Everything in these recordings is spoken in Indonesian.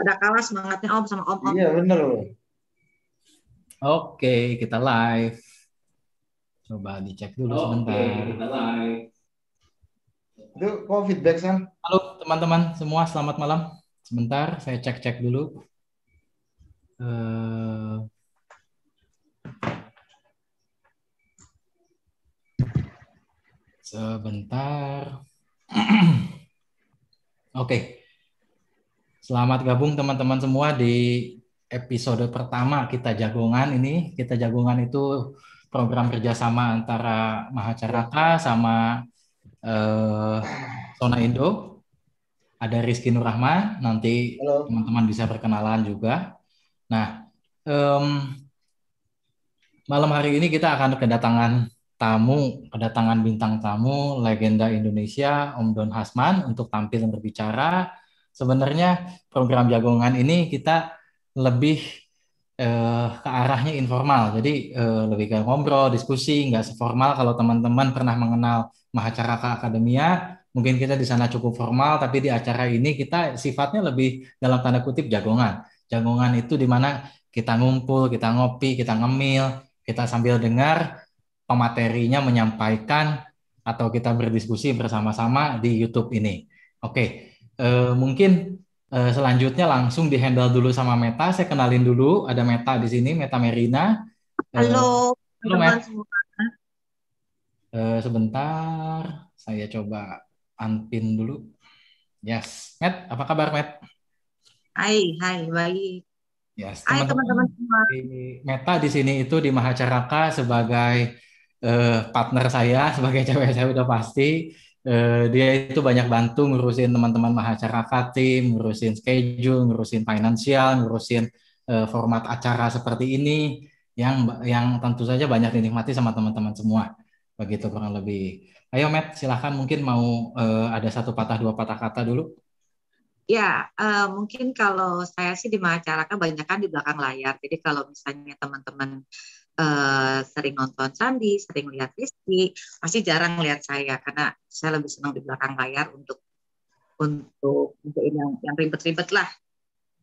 ada kalah semangatnya om sama om om. Iya benar Oke kita live. Coba dicek dulu oh, sebentar. Oke kita live. Itu kok feedback Sam? Halo teman-teman semua selamat malam. Sebentar saya cek-cek dulu. Uh, sebentar. Oke. Okay. Selamat gabung teman-teman semua di episode pertama kita jagongan ini. Kita jagongan itu program kerjasama antara Mahacaraka sama eh, Sona Indo. Ada Rizky Nurahma nanti teman-teman bisa perkenalan juga. Nah, um, malam hari ini kita akan kedatangan tamu, kedatangan bintang tamu legenda Indonesia Om Don Hasman untuk tampil dan berbicara Sebenarnya program jagongan ini kita lebih eh, ke arahnya informal. Jadi eh, lebih ke ngobrol, diskusi, nggak seformal kalau teman-teman pernah mengenal Mahacaraka Akademia, mungkin kita di sana cukup formal, tapi di acara ini kita sifatnya lebih dalam tanda kutip jagongan. Jagongan itu di mana kita ngumpul, kita ngopi, kita ngemil, kita sambil dengar pematerinya menyampaikan atau kita berdiskusi bersama-sama di YouTube ini. Oke, Eh, mungkin eh, selanjutnya langsung dihandle dulu sama Meta. Saya kenalin dulu, ada Meta di sini, Meta Merina. Eh, halo, halo Meta. sebentar, saya coba unpin dulu. Yes, Matt, apa kabar Matt? Hai, hai, baik. Yes, teman-teman semua. Meta di sini itu di Mahacaraka sebagai partner saya, sebagai cewek saya udah pasti. Eh, dia itu banyak bantu ngurusin teman-teman masyarakat tim, ngurusin schedule, ngurusin finansial, ngurusin eh, format acara seperti ini yang yang tentu saja banyak dinikmati sama teman-teman semua. Begitu kurang lebih. Ayo Matt, silahkan mungkin mau eh, ada satu patah dua patah kata dulu. Ya, uh, mungkin kalau saya sih di masyarakat banyak kan di belakang layar. Jadi kalau misalnya teman-teman Eh, sering nonton Sandi, sering lihat Rizky, pasti jarang lihat saya karena saya lebih senang di belakang layar untuk untuk yang yang ribet-ribet lah.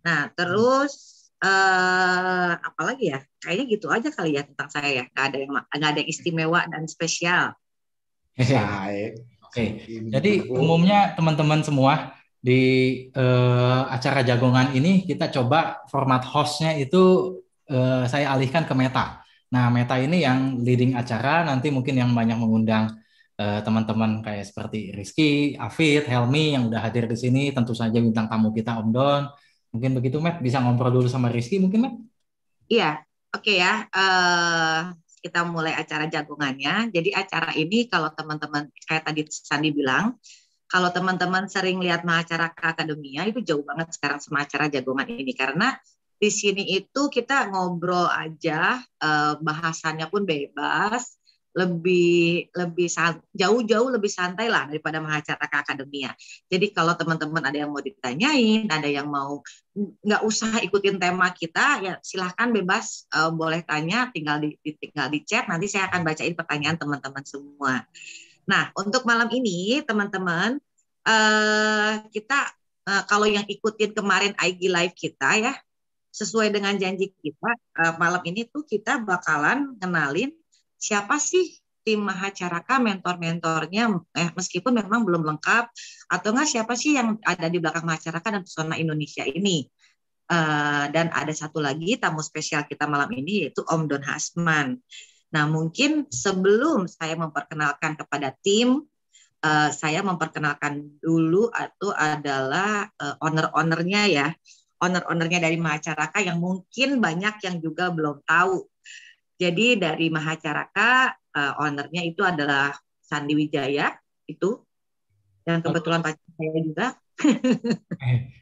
Nah terus apa eh, apalagi ya kayaknya gitu aja kali ya tentang saya ya. Gak ada yang nggak ada yang istimewa dan spesial. Iya. Oke. Jadi umumnya teman-teman semua di uh, acara jagongan ini kita coba format hostnya itu uh, saya alihkan ke meta. Nah, Meta ini yang leading acara nanti mungkin yang banyak mengundang teman eh, teman-teman kayak seperti Rizky, Afid, Helmi yang udah hadir di sini, tentu saja bintang tamu kita Om Don. Mungkin begitu, Matt bisa ngobrol dulu sama Rizky mungkin, Matt? Iya, oke okay ya. Uh, kita mulai acara jagungannya Jadi acara ini kalau teman-teman kayak tadi Sandi bilang, kalau teman-teman sering lihat acara akademia itu jauh banget sekarang sama acara jagongan ini karena di sini itu kita ngobrol aja, uh, bahasannya pun bebas, lebih lebih jauh-jauh lebih santai lah daripada mengacara ke akademia. Jadi kalau teman-teman ada yang mau ditanyain, ada yang mau nggak usah ikutin tema kita, ya silahkan bebas uh, boleh tanya, tinggal di, tinggal di chat. Nanti saya akan bacain pertanyaan teman-teman semua. Nah untuk malam ini teman-teman uh, kita uh, kalau yang ikutin kemarin IG live kita ya sesuai dengan janji kita uh, malam ini tuh kita bakalan kenalin siapa sih tim Mahacaraka mentor-mentornya eh, meskipun memang belum lengkap atau enggak siapa sih yang ada di belakang Mahacaraka dan pesona Indonesia ini uh, dan ada satu lagi tamu spesial kita malam ini yaitu Om Don Hasman. Nah mungkin sebelum saya memperkenalkan kepada tim uh, saya memperkenalkan dulu atau adalah uh, owner-ownernya ya owner-ownernya dari Mahacaraka yang mungkin banyak yang juga belum tahu. Jadi dari Mahacaraka uh, ownernya itu adalah Sandi Wijaya itu dan kebetulan pacar saya juga. Eh.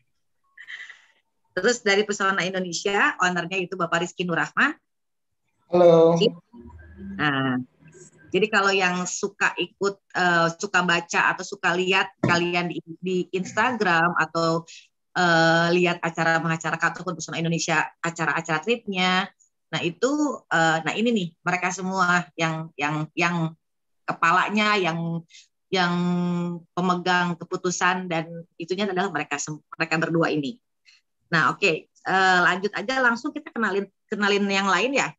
Terus dari Pesona Indonesia, ownernya itu Bapak Rizky Nurrahman. Halo. Nah, jadi kalau yang suka ikut, uh, suka baca atau suka lihat kalian di, di Instagram atau uh, lihat acara mengacara kartu pesona Indonesia acara-acara tripnya. Nah itu, uh, nah ini nih mereka semua yang yang yang kepalanya yang yang pemegang keputusan dan itunya adalah mereka mereka berdua ini. Nah oke okay. uh, eh, lanjut aja langsung kita kenalin kenalin yang lain ya.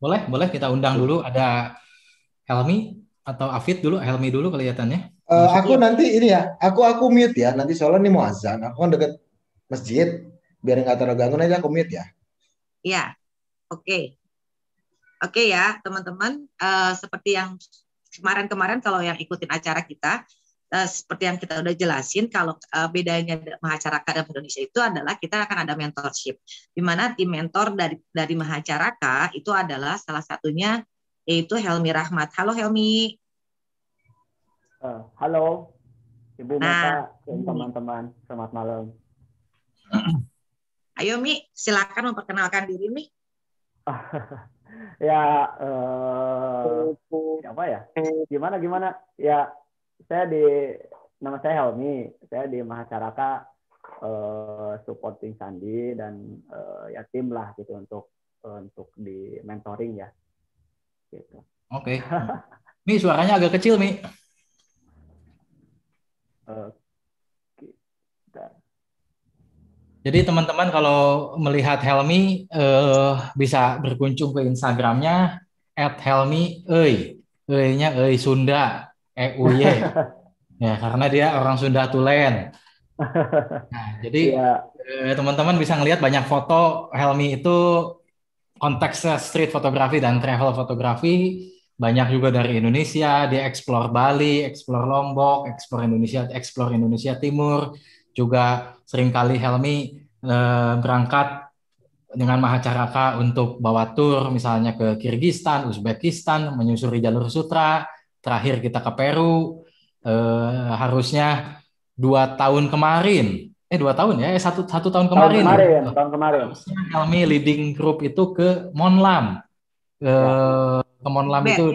Boleh boleh kita undang dulu ada Helmi atau Afid dulu Helmi dulu kelihatannya. Uh, aku nanti ini ya, aku aku mute ya. Nanti soalnya nih mau azan. Aku kan deket masjid biar nggak terganggu ganggu aja komit ya. Iya, oke. Okay. Oke okay ya teman-teman, uh, seperti yang kemarin-kemarin kalau yang ikutin acara kita, uh, seperti yang kita udah jelasin, kalau uh, bedanya masyarakat dan Indonesia itu adalah kita akan ada mentorship, di mana tim mentor dari dari masyarakat itu adalah salah satunya yaitu Helmi Rahmat. Halo Helmi. Uh, halo, Ibu nah, Mata dan teman-teman, selamat malam. Ayo Mi, silakan memperkenalkan diri Mi. ya eh apa ya? Gimana gimana? Ya saya di nama saya Helmi, saya di Mahacaraka uh, eh, supporting Sandi dan uh, ya tim lah gitu untuk eh, untuk di mentoring ya. Gitu. Oke. Okay. Mi suaranya agak kecil Mi. Oke. Jadi teman-teman kalau melihat Helmi eh, bisa berkunjung ke Instagramnya at Helmi Ei. Ei-nya Ei Sunda, E U Y. ya, karena dia orang Sunda Tulen. Nah, jadi iya. eh, teman-teman ya. bisa ngelihat banyak foto Helmi itu konteksnya street fotografi dan travel fotografi banyak juga dari Indonesia, dia explore Bali, explore Lombok, explore Indonesia, explore Indonesia Timur, juga seringkali Helmi eh, berangkat dengan mahacaraka untuk bawa tur misalnya ke Kirgistan, Uzbekistan, menyusuri jalur sutra, terakhir kita ke Peru, eh, harusnya dua tahun kemarin, eh dua tahun ya, eh, satu satu tahun kemarin. Tahun kemarin, ya. tahun kemarin. Harusnya Helmi leading group itu ke Monlam, eh, ya. ke Monlam itu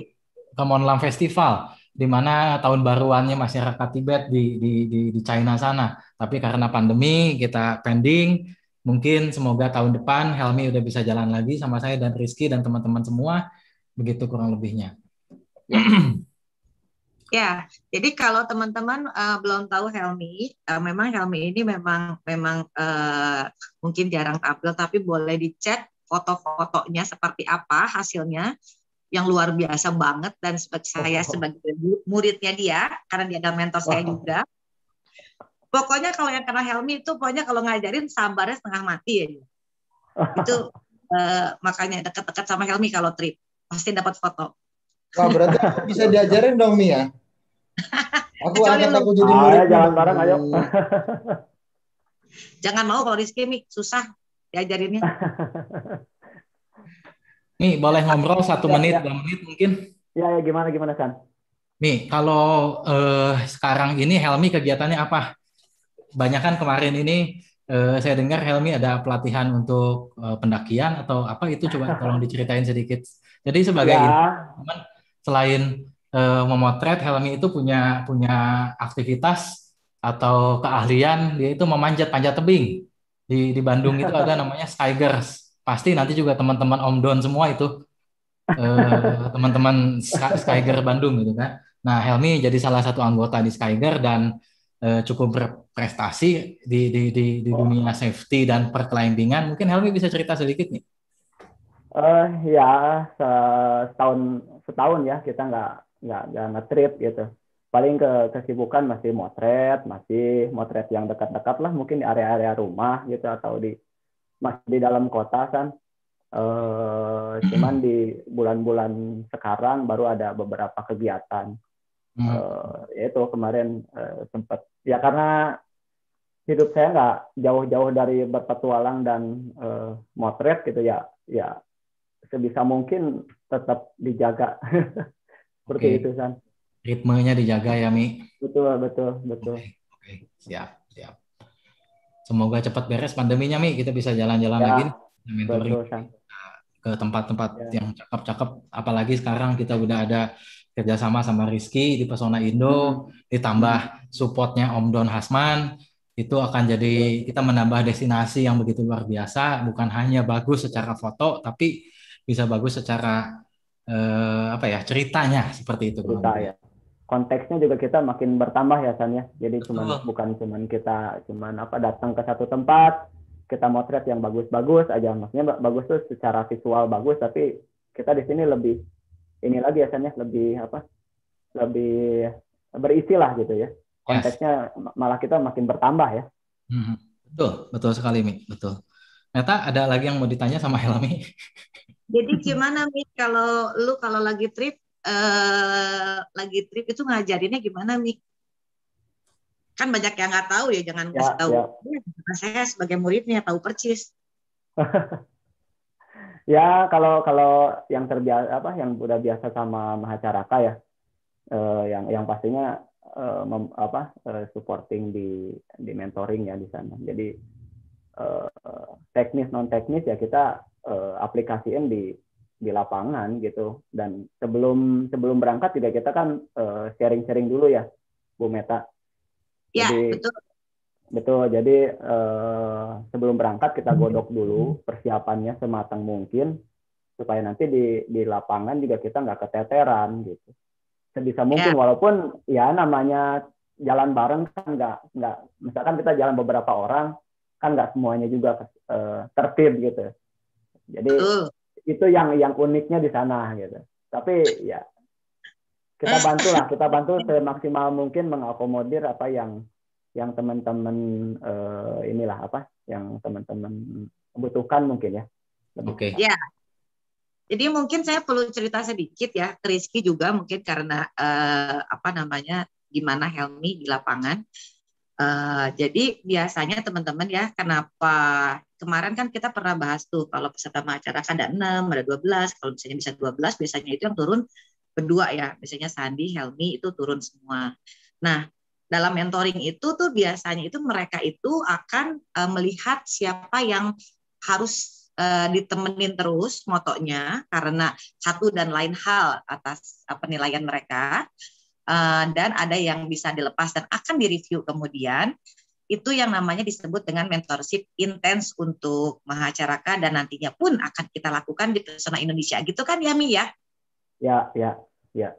ke Monlam Festival di mana tahun baruannya masyarakat Tibet di, di, di, di China sana. Tapi karena pandemi kita pending, mungkin semoga tahun depan Helmi udah bisa jalan lagi sama saya dan Rizky dan teman-teman semua, begitu kurang lebihnya. Ya, ya jadi kalau teman-teman uh, belum tahu Helmi, uh, memang Helmi ini memang memang uh, mungkin jarang tampil, tapi boleh dicek foto-fotonya seperti apa hasilnya yang luar biasa banget dan sebagai oh. saya sebagai muridnya dia karena dia ada mentor saya juga. Pokoknya kalau yang karena Helmi itu pokoknya kalau ngajarin sabarnya setengah mati ya. Itu eh, makanya dekat-dekat sama Helmi kalau trip pasti dapat foto. Wah berarti bisa diajarin dong Mia. ya. Aku angkat aku jadi murid. Ayo, jangan bareng ayo. jangan mau kalau Rizky Mi susah diajarinnya. Nih boleh ngobrol satu ya, menit, ya. dua menit mungkin. Ya, ya gimana gimana kan? Nih kalau eh, sekarang ini Helmi kegiatannya apa? Banyak kan kemarin ini eh, saya dengar Helmi ada pelatihan untuk eh, pendakian atau apa itu coba tolong diceritain sedikit. Jadi sebagai ya. teman selain eh, memotret Helmi itu punya punya aktivitas atau keahlian dia itu memanjat panjat tebing di di Bandung itu ada namanya Tigers pasti nanti juga teman-teman Om Don semua itu eh, teman-teman Skyger Bandung gitu kan. Nah Helmi jadi salah satu anggota di Skyger dan uh, cukup berprestasi di di di, di dunia safety dan perklimbingan. Mungkin Helmi bisa cerita sedikit nih. Uh, ya setahun setahun ya kita nggak nggak nggak ngetrip gitu paling ke kesibukan masih motret masih motret yang dekat-dekat lah mungkin di area-area rumah gitu atau di masih di dalam kota kan uh, cuman di bulan-bulan sekarang baru ada beberapa kegiatan uh, yaitu kemarin uh, eh, sempat ya karena hidup saya nggak jauh-jauh dari berpetualang dan uh, motret gitu ya ya sebisa mungkin tetap dijaga seperti okay. itu kan ritmenya dijaga ya mi betul betul betul okay. Okay. siap semoga cepat beres pandeminya Mi kita bisa jalan-jalan ya, lagi nah, mentoring ke tempat-tempat ya. yang cakep-cakep apalagi sekarang kita udah ada kerjasama sama Rizky di Pesona Indo hmm. ditambah supportnya Om Don Hasman itu akan jadi ya. kita menambah destinasi yang begitu luar biasa bukan hanya bagus secara foto tapi bisa bagus secara eh, apa ya ceritanya seperti itu cerita ya konteksnya juga kita makin bertambah ya San ya. Jadi cuman bukan cuman kita cuman apa datang ke satu tempat, kita motret yang bagus-bagus aja maksudnya bagus tuh secara visual bagus tapi kita di sini lebih ini lagi ya San ya, lebih apa? lebih berisi lah gitu ya. Konteksnya yes. malah kita makin bertambah ya. Hmm. Betul, betul sekali Mi, betul. Neta ada lagi yang mau ditanya sama Helmi? Jadi gimana Mi kalau lu kalau lagi trip eh, lagi trip itu ngajarinnya gimana nih? Kan banyak yang nggak tahu ya, jangan ya, tahu. Ya. ya. Saya sebagai muridnya tahu percis. ya kalau kalau yang terbiasa apa yang udah biasa sama mahacaraka ya, eh, yang yang pastinya eh, mem, apa eh, supporting di di mentoring ya di sana. Jadi eh, teknis non teknis ya kita eh, aplikasiin di di lapangan gitu dan sebelum sebelum berangkat juga kita kan eh, sharing-sharing uh, dulu ya Bu Meta. Iya betul. Betul jadi uh, sebelum berangkat kita godok dulu persiapannya sematang mungkin supaya nanti di di lapangan juga kita nggak keteteran gitu sebisa mungkin ya. walaupun ya namanya jalan bareng kan nggak nggak misalkan kita jalan beberapa orang kan nggak semuanya juga uh, tertib gitu jadi uh itu yang yang uniknya di sana gitu tapi ya kita eh. bantu lah kita bantu semaksimal mungkin mengakomodir apa yang yang teman-teman uh, inilah apa yang teman-teman butuhkan mungkin ya oke okay. ya Jadi mungkin saya perlu cerita sedikit ya, Rizky juga mungkin karena eh, apa namanya gimana Helmi di lapangan. Uh, jadi biasanya teman-teman ya kenapa kemarin kan kita pernah bahas tuh kalau peserta acara kan ada 6, ada 12, kalau misalnya bisa 12 biasanya itu yang turun berdua ya, biasanya Sandi, Helmi itu turun semua. Nah, dalam mentoring itu tuh biasanya itu mereka itu akan uh, melihat siapa yang harus uh, ditemenin terus motonya karena satu dan lain hal atas uh, penilaian mereka Eh, dan ada yang bisa dilepas dan akan direview kemudian itu yang namanya disebut dengan mentorship intens untuk mahacaraka dan nantinya pun akan kita lakukan di Pesona Indonesia gitu kan Yami ya? Ya, ya, ya.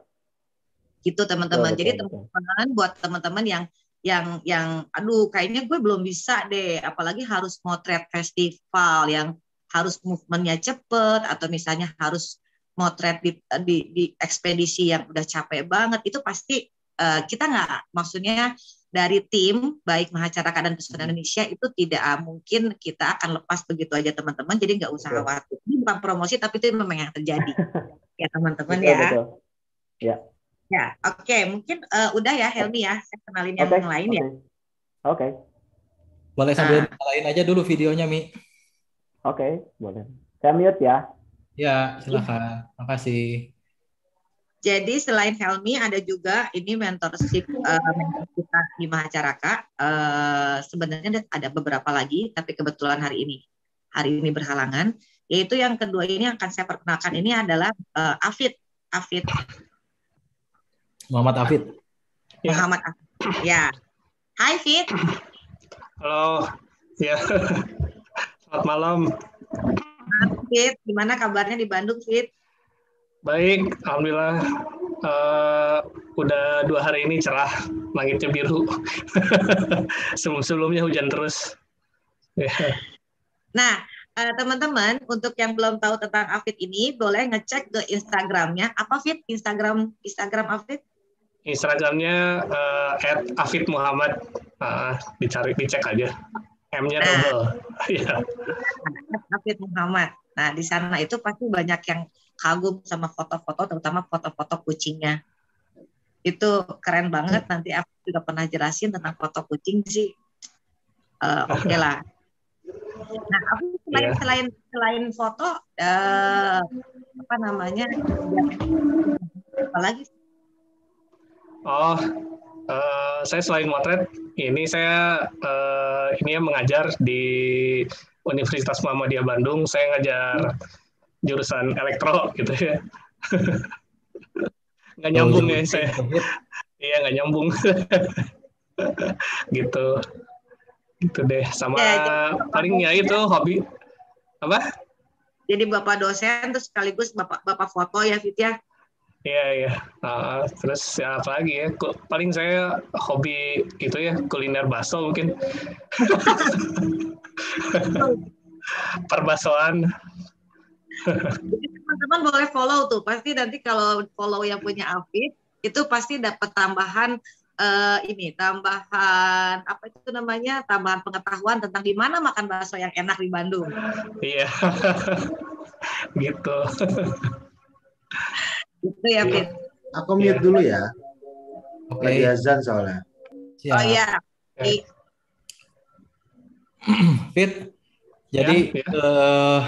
Gitu teman-teman. Jadi teman-teman buat teman-teman yang yang yang aduh kayaknya gue belum bisa deh apalagi harus motret festival yang harus movementnya cepet atau misalnya harus motret di, di, di ekspedisi yang udah capek banget itu pasti uh, kita nggak maksudnya dari tim baik masyarakat dan pesona hmm. Indonesia itu tidak ah, mungkin kita akan lepas begitu aja teman-teman jadi nggak usah khawatir ini bukan promosi tapi itu memang yang terjadi ya teman-teman ya betul. ya ya oke okay. mungkin uh, udah ya Helmi ya saya kenalin okay. yang okay. lain ya oke okay. boleh sambil nah. lain aja dulu videonya Mi oke okay. boleh saya mute ya Ya, silakan. terima kasih. Jadi selain Helmi ada juga ini mentorship uh, di Mahacaraka. Uh, eh, sebenarnya ada beberapa lagi, tapi kebetulan hari ini hari ini berhalangan. Yaitu yang kedua ini yang akan saya perkenalkan ini adalah uh, Afid Afid Muhammad Afid. Ya. Muhammad Afid. Ya. Hai Fit. Halo. Ya. Selamat malam. Fit? Gimana kabarnya di Bandung, Fit? Baik, alhamdulillah. Uh, udah dua hari ini cerah, langitnya biru. Sebelum-sebelumnya hujan terus. Ya. Nah, eh, teman-teman, uh, untuk yang belum tahu tentang Afid ini, boleh ngecek ke Instagramnya. Apa Fit? Instagram Instagram Afid? Instagramnya uh, eh, Afid Muhammad. Uh, dicari, dicek aja. M-nya nah, double. Afid iya. Muhammad. Nah, di sana itu pasti banyak yang kagum sama foto-foto, terutama foto-foto kucingnya. Itu keren banget. Hmm. Nanti aku juga pernah jelasin tentang foto kucing sih. Uh, Oke okay lah. Nah, aku selain yeah. selain selain foto, uh, apa namanya? Apalagi? Oh, uh, saya selain motret, ini saya uh, ini yang mengajar di Universitas Muhammadiyah Bandung, saya ngajar jurusan elektro gitu ya. nggak nyambung oh, ya gitu. saya. Iya nggak nyambung. gitu. Gitu deh. Sama ya, paling ya itu hobi apa? Jadi bapak dosen terus sekaligus bapak bapak foto ya Fit ya. Iya iya. Uh, terus ya apa lagi ya? Paling saya hobi itu ya kuliner baso mungkin. Perbasoan. Teman-teman boleh follow tuh. Pasti nanti kalau follow yang punya Afif itu pasti dapat tambahan uh, ini tambahan apa itu namanya tambahan pengetahuan tentang di mana makan bakso yang enak di Bandung. Iya, gitu. Itu ya, iya. Fit. Aku mute dulu ya. Oke. Okay. azan soalnya. Siap. Oh iya. Okay. Fit. Jadi ya, eh,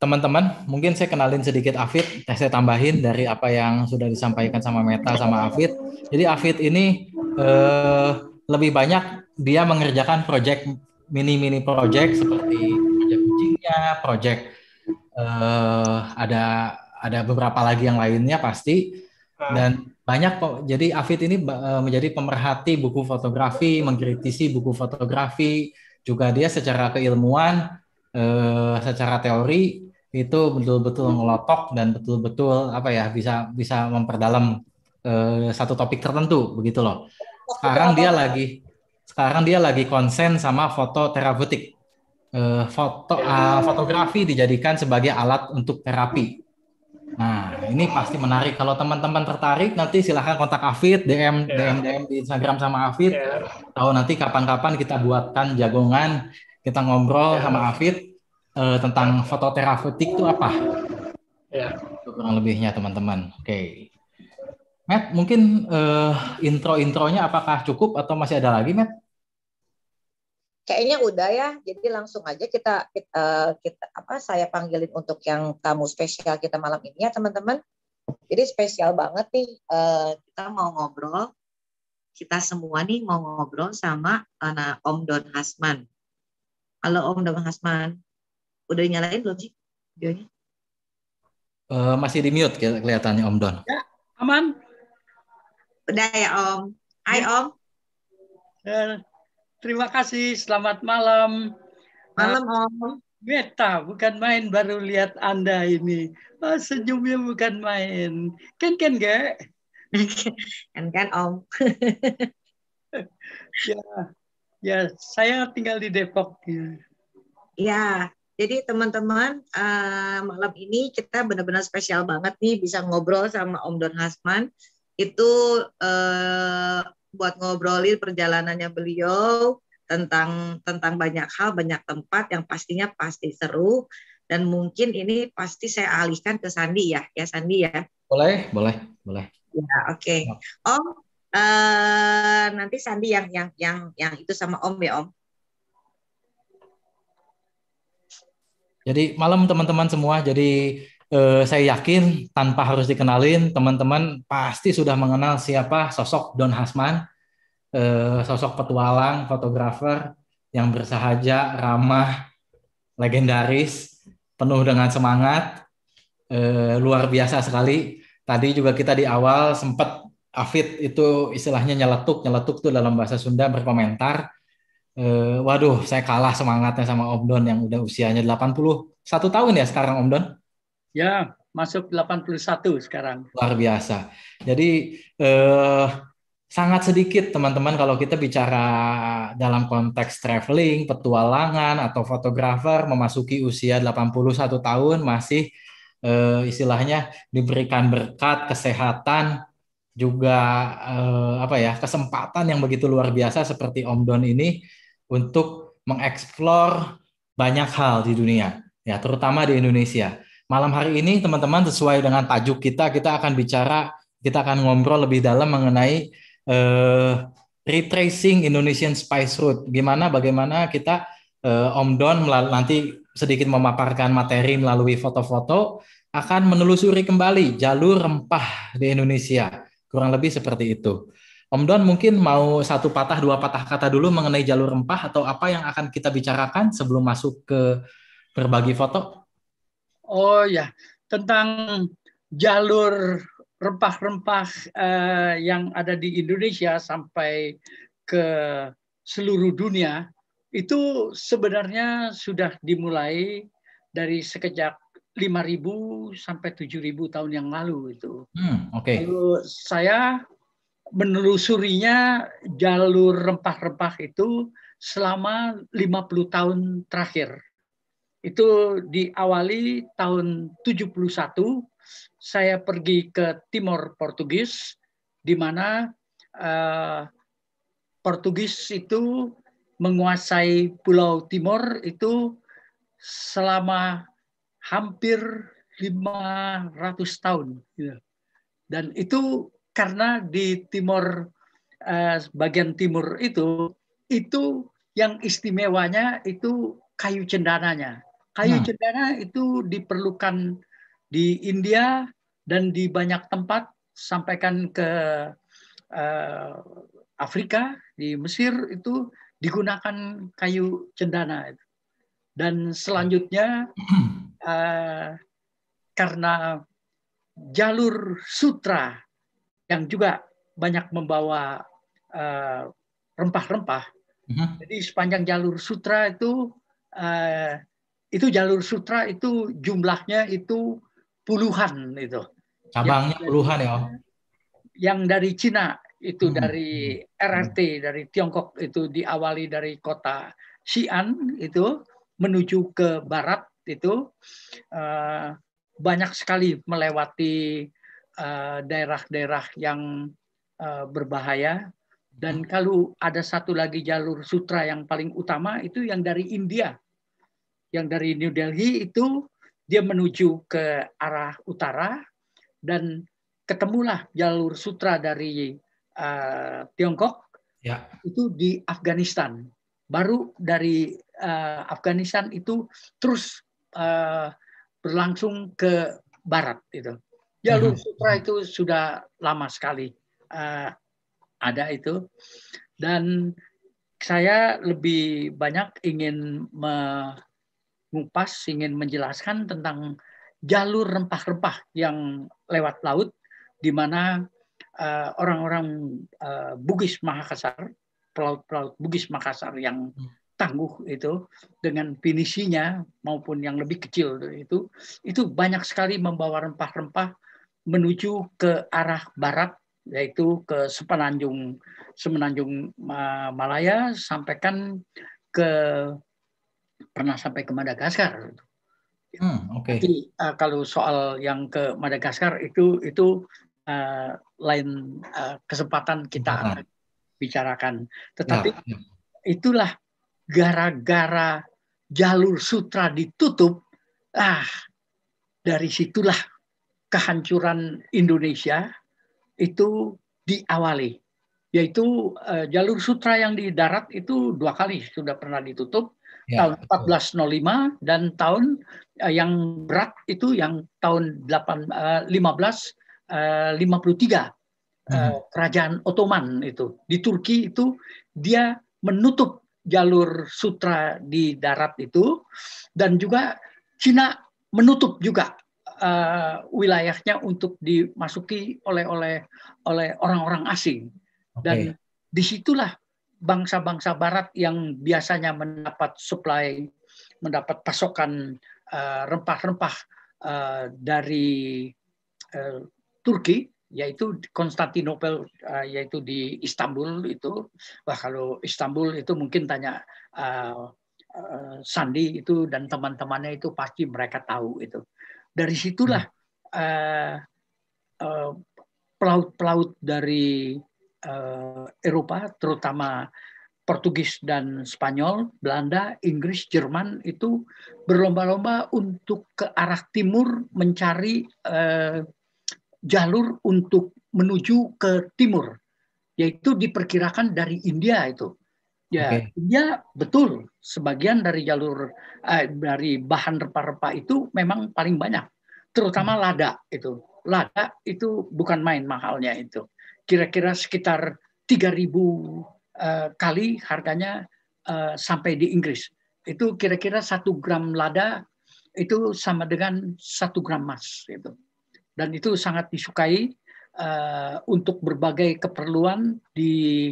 teman-teman, mungkin saya kenalin sedikit Afid, eh, saya tambahin dari apa yang sudah disampaikan sama Meta sama Afid. Jadi Afid ini uh, lebih banyak dia mengerjakan project mini-mini project seperti project kucingnya, project uh, ada ada beberapa lagi yang lainnya pasti ah. dan banyak kok. Jadi Afid ini eh, menjadi pemerhati buku fotografi, mengkritisi buku fotografi, juga dia secara keilmuan, eh, secara teori itu betul-betul hmm. ngelotok dan betul-betul apa ya bisa bisa memperdalam eh, satu topik tertentu begitu loh. Sekarang dia lagi sekarang dia lagi konsen sama foto terapeutik. Ah, foto hmm. fotografi dijadikan sebagai alat untuk terapi Nah, ini pasti menarik. Kalau teman-teman tertarik, nanti silahkan kontak Afid, DM, yeah. DM, DM di Instagram sama Afid. Yeah. Tahu nanti kapan-kapan kita buatkan jagongan, kita ngobrol yeah. sama Afid uh, tentang fototerapeutik itu apa. Ya. Yeah. kurang lebihnya teman-teman. Oke. Okay. Matt, mungkin uh, intro-intronya apakah cukup atau masih ada lagi, Matt? kayaknya udah ya jadi langsung aja kita kita, eh, kita apa saya panggilin untuk yang tamu spesial kita malam ini ya teman-teman jadi spesial banget nih eh, kita mau ngobrol kita semua nih mau ngobrol sama anak Om Don Hasman halo Om Don Hasman udah nyalain belum sih videonya uh, masih di mute kelihatannya Om Don ya, aman udah ya Om Hai ya. Om ya. Terima kasih, selamat malam. Malam, Om. Meta, bukan main baru lihat Anda ini. Oh, senyumnya bukan main. Ken ken gak? Ken kan Om. ya, ya, saya tinggal di Depok. Ya, ya jadi teman-teman uh, malam ini kita benar-benar spesial banget nih bisa ngobrol sama Om Don Hasman. Itu uh, buat ngobrolin perjalanannya beliau tentang tentang banyak hal, banyak tempat yang pastinya pasti seru dan mungkin ini pasti saya alihkan ke Sandi ya, ya Sandi ya. Boleh, boleh, boleh. Ya, oke. Okay. Om uh, nanti Sandi yang yang yang yang itu sama Om ya, Om. Jadi malam teman-teman semua. Jadi eh, saya yakin tanpa harus dikenalin teman-teman pasti sudah mengenal siapa sosok Don Hasman, eh, sosok petualang, fotografer yang bersahaja, ramah, legendaris, penuh dengan semangat, eh, luar biasa sekali. Tadi juga kita di awal sempat Afid itu istilahnya nyeletuk, nyeletuk tuh dalam bahasa Sunda berkomentar. E, waduh, saya kalah semangatnya sama Om Don yang udah usianya 81 tahun ya sekarang Om Don. Ya, masuk 81 sekarang. Luar biasa. Jadi eh, sangat sedikit teman-teman kalau kita bicara dalam konteks traveling, petualangan atau fotografer memasuki usia 81 tahun masih eh, istilahnya diberikan berkat kesehatan juga eh, apa ya kesempatan yang begitu luar biasa seperti Om Don ini untuk mengeksplor banyak hal di dunia ya terutama di Indonesia Malam hari ini teman-teman sesuai dengan tajuk kita, kita akan bicara, kita akan ngobrol lebih dalam mengenai uh, eh, retracing Indonesian Spice Route. Gimana, bagaimana kita uh, Om Don nanti sedikit memaparkan materi melalui foto-foto akan menelusuri kembali jalur rempah di Indonesia. Kurang lebih seperti itu. Om Don mungkin mau satu patah dua patah kata dulu mengenai jalur rempah atau apa yang akan kita bicarakan sebelum masuk ke berbagi foto? Oh ya, tentang jalur rempah-rempah eh, yang ada di Indonesia sampai ke seluruh dunia itu sebenarnya sudah dimulai dari sekejap 5.000 sampai 7.000 tahun yang lalu itu. Hmm, Oke. Okay. saya menelusurinya jalur rempah-rempah itu selama 50 tahun terakhir itu diawali tahun 71 saya pergi ke Timor Portugis di mana eh, Portugis itu menguasai Pulau Timor itu selama hampir 500 tahun. Ya. Dan itu karena di Timor eh, bagian timur itu itu yang istimewanya itu kayu cendananya Kayu nah. Hmm. cendana itu diperlukan di India dan di banyak tempat sampaikan ke uh, Afrika di Mesir itu digunakan kayu cendana dan selanjutnya uh, karena jalur sutra yang juga banyak membawa eh, rempah-rempah uh, jadi sepanjang jalur sutra itu uh, itu jalur sutra itu jumlahnya itu puluhan itu. Cabangnya yang, puluhan ya. Oh. Yang dari Cina itu hmm. dari RRT hmm. dari Tiongkok itu diawali dari kota Xi'an itu menuju ke barat itu uh, banyak sekali melewati eh, daerah-daerah uh, yang uh, berbahaya dan hmm. kalau ada satu lagi jalur sutra yang paling utama itu yang dari India yang dari New Delhi itu dia menuju ke arah utara dan ketemulah jalur sutra dari uh, Tiongkok ya. itu di Afghanistan. Baru dari uh, Afghanistan itu terus uh, berlangsung ke barat itu. Jalur hmm. sutra itu sudah lama sekali uh, ada itu dan saya lebih banyak ingin ngupas ingin menjelaskan tentang jalur rempah-rempah yang lewat laut di mana eh, orang-orang uh, Bugis Makassar, pelaut-pelaut Bugis Makassar yang hmm. tangguh itu dengan finisinya maupun yang lebih kecil itu itu banyak sekali membawa rempah-rempah menuju ke arah barat yaitu ke semenanjung semenanjung Malaya sampaikan ke pernah sampai ke Madagaskar. Gitu. Hmm, Oke. Okay. uh, eh, kalau soal yang ke Madagaskar itu itu uh, lain uh, kesempatan kita hmm. bicarakan. Ya, Tetapi ya, ya. itulah gara-gara jalur sutra ditutup, ah dari situlah kehancuran Indonesia itu diawali yaitu jalur sutra yang di darat itu dua kali sudah pernah ditutup Ya, tahun 1405 dan tahun uh, yang berat itu yang tahun 8 uh, 15 uh, 53 uh, kerajaan Ottoman itu di Turki itu dia menutup jalur sutra di darat itu dan juga Cina menutup juga uh, wilayahnya untuk dimasuki oleh oleh oleh orang-orang asing dan disitulah bangsa-bangsa barat yang biasanya mendapat supply mendapat pasokan eh, rempah-rempah uh, uh, dari uh, Turki yaitu Konstantinopel uh, yaitu di Istanbul itu wah kalau Istanbul itu mungkin tanya uh, uh, Sandi itu dan teman-temannya itu pasti mereka tahu itu dari situlah pelaut hmm. uh, uh, pelaut -pelaut dari Eh, Eropa, terutama Portugis dan Spanyol, Belanda, Inggris, Jerman itu berlomba-lomba untuk ke arah timur mencari uh, jalur untuk menuju ke timur, yaitu diperkirakan dari India itu. Ya, okay. India betul sebagian dari jalur eh, dari bahan rempah-rempah itu memang paling banyak, terutama hmm. lada itu. Lada itu bukan main mahalnya itu kira-kira sekitar 3.000 uh, eh, kali harganya uh, sampai di Inggris. Itu kira-kira satu gram lada itu sama dengan satu gram emas. Gitu. Dan itu sangat disukai uh, untuk berbagai keperluan di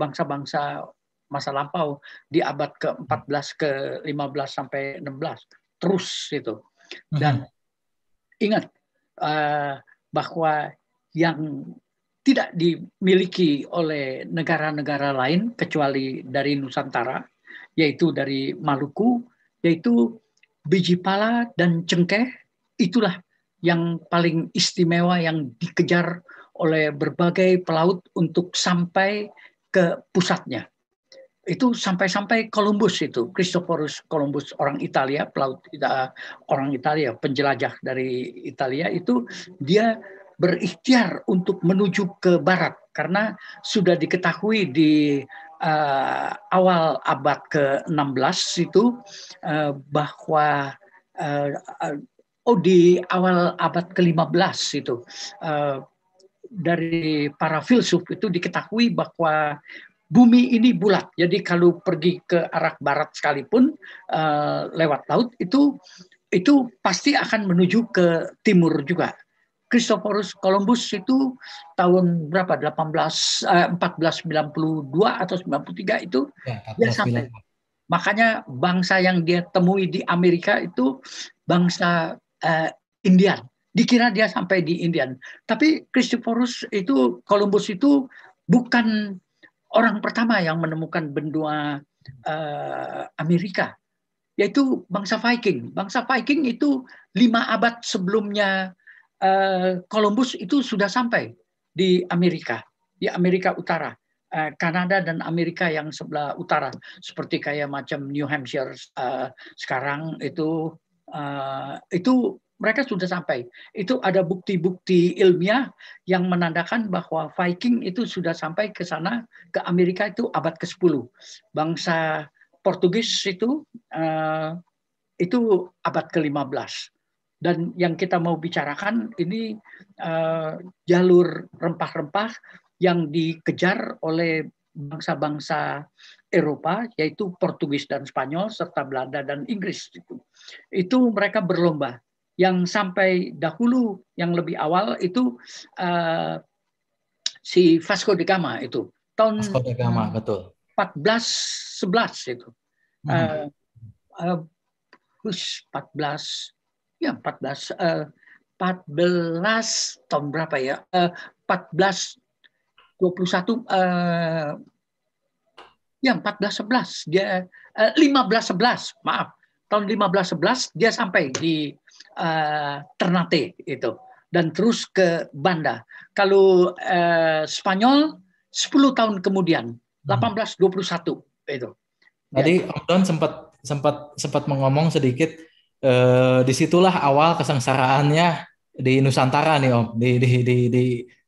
bangsa-bangsa uh, masa lampau di abad ke-14 ke 15 sampai 16 terus itu. Dan mm-hmm. ingat uh, bahwa yang tidak dimiliki oleh negara-negara lain kecuali dari Nusantara, yaitu dari Maluku, yaitu biji pala dan cengkeh. Itulah yang paling istimewa yang dikejar oleh berbagai pelaut untuk sampai ke pusatnya. Itu sampai-sampai Columbus itu, Christophorus Columbus orang Italia, pelaut orang Italia, penjelajah dari Italia itu dia berikhtiar untuk menuju ke barat karena sudah diketahui di uh, awal abad ke-16 itu uh, bahwa uh, oh di awal abad ke-15 itu uh, dari para filsuf itu diketahui bahwa bumi ini bulat. Jadi kalau pergi ke arah barat sekalipun uh, lewat laut itu itu pasti akan menuju ke timur juga Christophorus Columbus itu tahun berapa 18 eh, 1492 atau 93 itu ya, dia sampai. Makanya bangsa yang dia temui di Amerika itu bangsa eh, Indian. Dikira dia sampai di Indian. Tapi Christophorus itu Columbus itu bukan orang pertama yang menemukan benua eh, Amerika yaitu bangsa Viking. Bangsa Viking itu lima abad sebelumnya Eh, Columbus itu sudah sampai di Amerika, di Amerika Utara, eh, Kanada dan Amerika yang sebelah utara, seperti kayak macam New Hampshire eh, sekarang itu itu mereka sudah sampai. Itu ada bukti-bukti ilmiah yang menandakan bahwa Viking itu sudah sampai ke sana ke Amerika itu abad ke-10. Bangsa Portugis itu itu abad ke-15 dan yang kita mau bicarakan ini uh, jalur rempah-rempah yang dikejar oleh bangsa-bangsa Eropa yaitu Portugis dan Spanyol serta Belanda dan Inggris itu. Itu mereka berlomba yang sampai dahulu yang lebih awal itu uh, si Vasco da Gama itu tahun Vasco de Gama eh, betul 1411 itu hmm. uh, uh, 14 Ya, 14 uh, 14 tahun berapa ya? Uh, 14 21 uh, ya 14 11 dia uh, 15 11 maaf tahun 15 11 dia sampai di uh, Ternate itu dan terus ke Banda. Kalau uh, Spanyol 10 tahun kemudian 1821 hmm. itu. Tadi ya. Om Don sempat sempat sempat mengomong sedikit eh, disitulah awal kesengsaraannya di Nusantara nih Om, di di di di,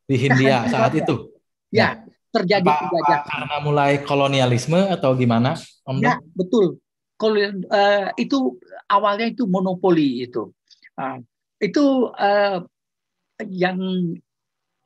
di Hindia saat itu. Ya, nah, terjadi apa, penjajahan. Karena mulai kolonialisme atau gimana Om? Ya, betul. Kolonial, eh, itu awalnya itu monopoli itu. Uh, itu uh, yang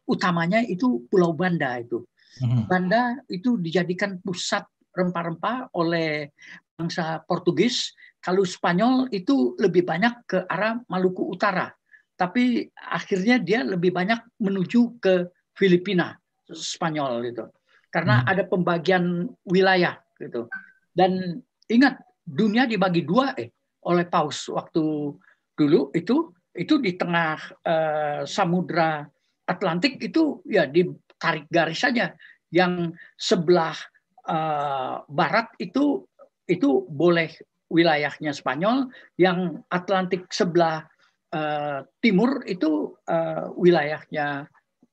utamanya itu Pulau Banda itu. Mm-hmm. Banda itu dijadikan pusat rempah-rempah oleh bangsa Portugis kalau Spanyol itu lebih banyak ke arah Maluku Utara, tapi akhirnya dia lebih banyak menuju ke Filipina Spanyol itu Karena hmm. ada pembagian wilayah gitu. Dan ingat dunia dibagi dua eh oleh Paus waktu dulu itu itu di tengah eh, samudra Atlantik itu ya ditarik garis saja yang sebelah eh, barat itu itu boleh wilayahnya Spanyol, yang Atlantik sebelah uh, timur itu uh, wilayahnya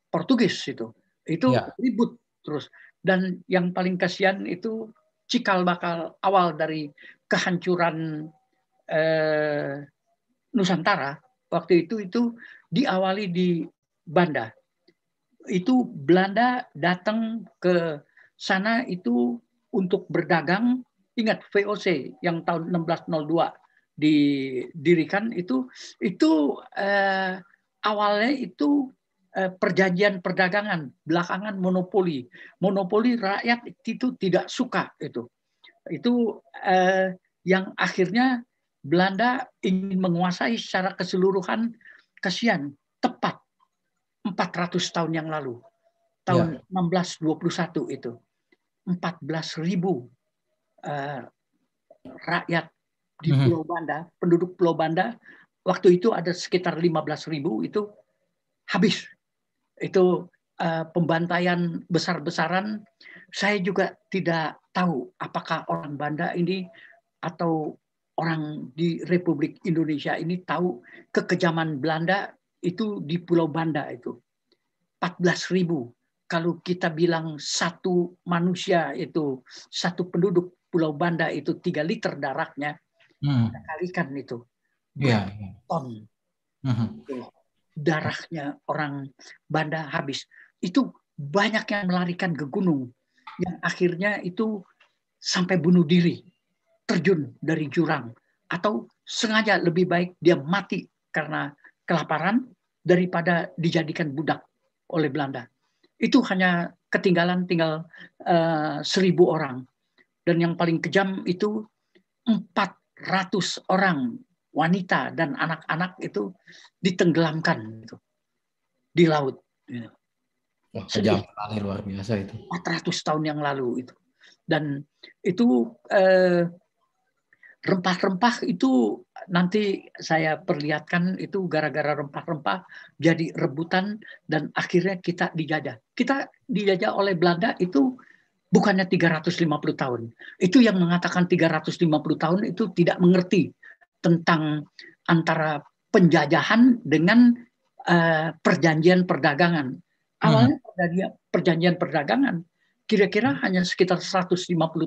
Portugis itu. Itu ya. ribut terus. Dan yang paling kasihan itu cikal bakal awal dari kehancuran eh, Nusantara waktu itu itu diawali di Banda. Itu Belanda datang ke sana itu untuk berdagang Ingat VOC yang tahun 1602 didirikan itu itu eh, awalnya itu eh, perjanjian perdagangan, belakangan monopoli. Monopoli rakyat itu tidak suka itu. Itu eh, yang akhirnya Belanda ingin menguasai secara keseluruhan kasihan tepat 400 tahun yang lalu ya. tahun ya. 1621 itu 14.000 ribu uh, rakyat di mhm. Pulau Banda, penduduk Pulau Banda waktu itu ada sekitar ribu itu habis. Itu uh, pembantaian besar-besaran. Saya juga tidak tahu apakah orang Banda ini atau orang di Republik Indonesia ini tahu kekejaman Belanda itu di Pulau Banda itu. ribu. Kalau kita bilang satu manusia itu, satu penduduk Pulau Banda itu tiga liter darahnya hmm. kita kalikan itu yeah, iya. ton hmm gitu. darahnya orang Banda habis itu banyak yang melarikan ke gunung yang akhirnya itu sampai bunuh diri terjun dari jurang atau sengaja lebih baik dia mati karena kelaparan daripada dijadikan budak oleh Belanda itu hanya ketinggalan tinggal uh, seribu orang dan yang paling kejam itu 400 orang wanita dan anak-anak itu ditenggelamkan gitu, di laut. Sejak iya. Wah, luar biasa itu. 400 tahun yang lalu itu. Dan itu eh, rempah-rempah itu nanti saya perlihatkan itu gara-gara rempah-rempah jadi rebutan dan akhirnya kita dijajah. Kita dijajah oleh Belanda itu bukannya 350 tahun. Itu yang mengatakan 350 tahun itu tidak mengerti tentang antara penjajahan dengan uh, perjanjian perdagangan. Hmm. Awalnya hmm. perjanjian perdagangan kira-kira hanya sekitar 150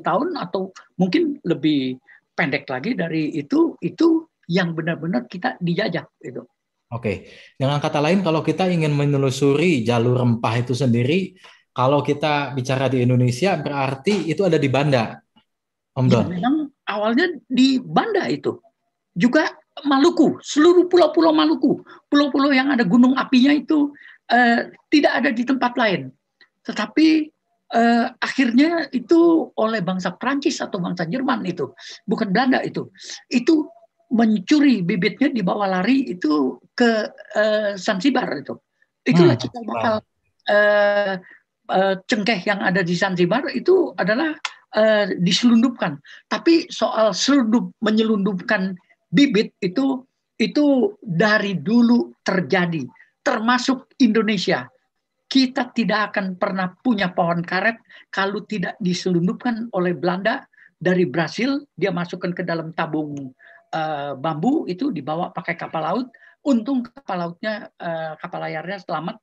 tahun atau mungkin lebih pendek lagi dari itu itu yang benar-benar kita dijajah itu. Oke, dengan kata lain kalau kita ingin menelusuri jalur rempah itu sendiri kalau kita bicara di Indonesia berarti itu ada di Banda. Om Don. Ya, memang awalnya di Banda itu. Juga Maluku, seluruh pulau-pulau Maluku, pulau-pulau yang ada gunung apinya itu eh, tidak ada di tempat lain. Tetapi eh, akhirnya itu oleh bangsa Prancis atau bangsa Jerman itu, bukan Belanda itu, itu mencuri bibitnya dibawa lari itu ke eh, Zanzibar itu. Itulah hmm. cikal bakal eh, Eh, cengkeh yang ada di Zanzibar itu adalah uh, diselundupkan. Tapi soal selundup menyelundupkan bibit itu itu dari dulu terjadi, termasuk Indonesia. Kita tidak akan pernah punya pohon karet kalau tidak diselundupkan oleh Belanda dari Brasil, dia masukkan ke dalam tabung uh, bambu itu dibawa pakai kapal laut. Untung kapal lautnya, uh, kapal layarnya selamat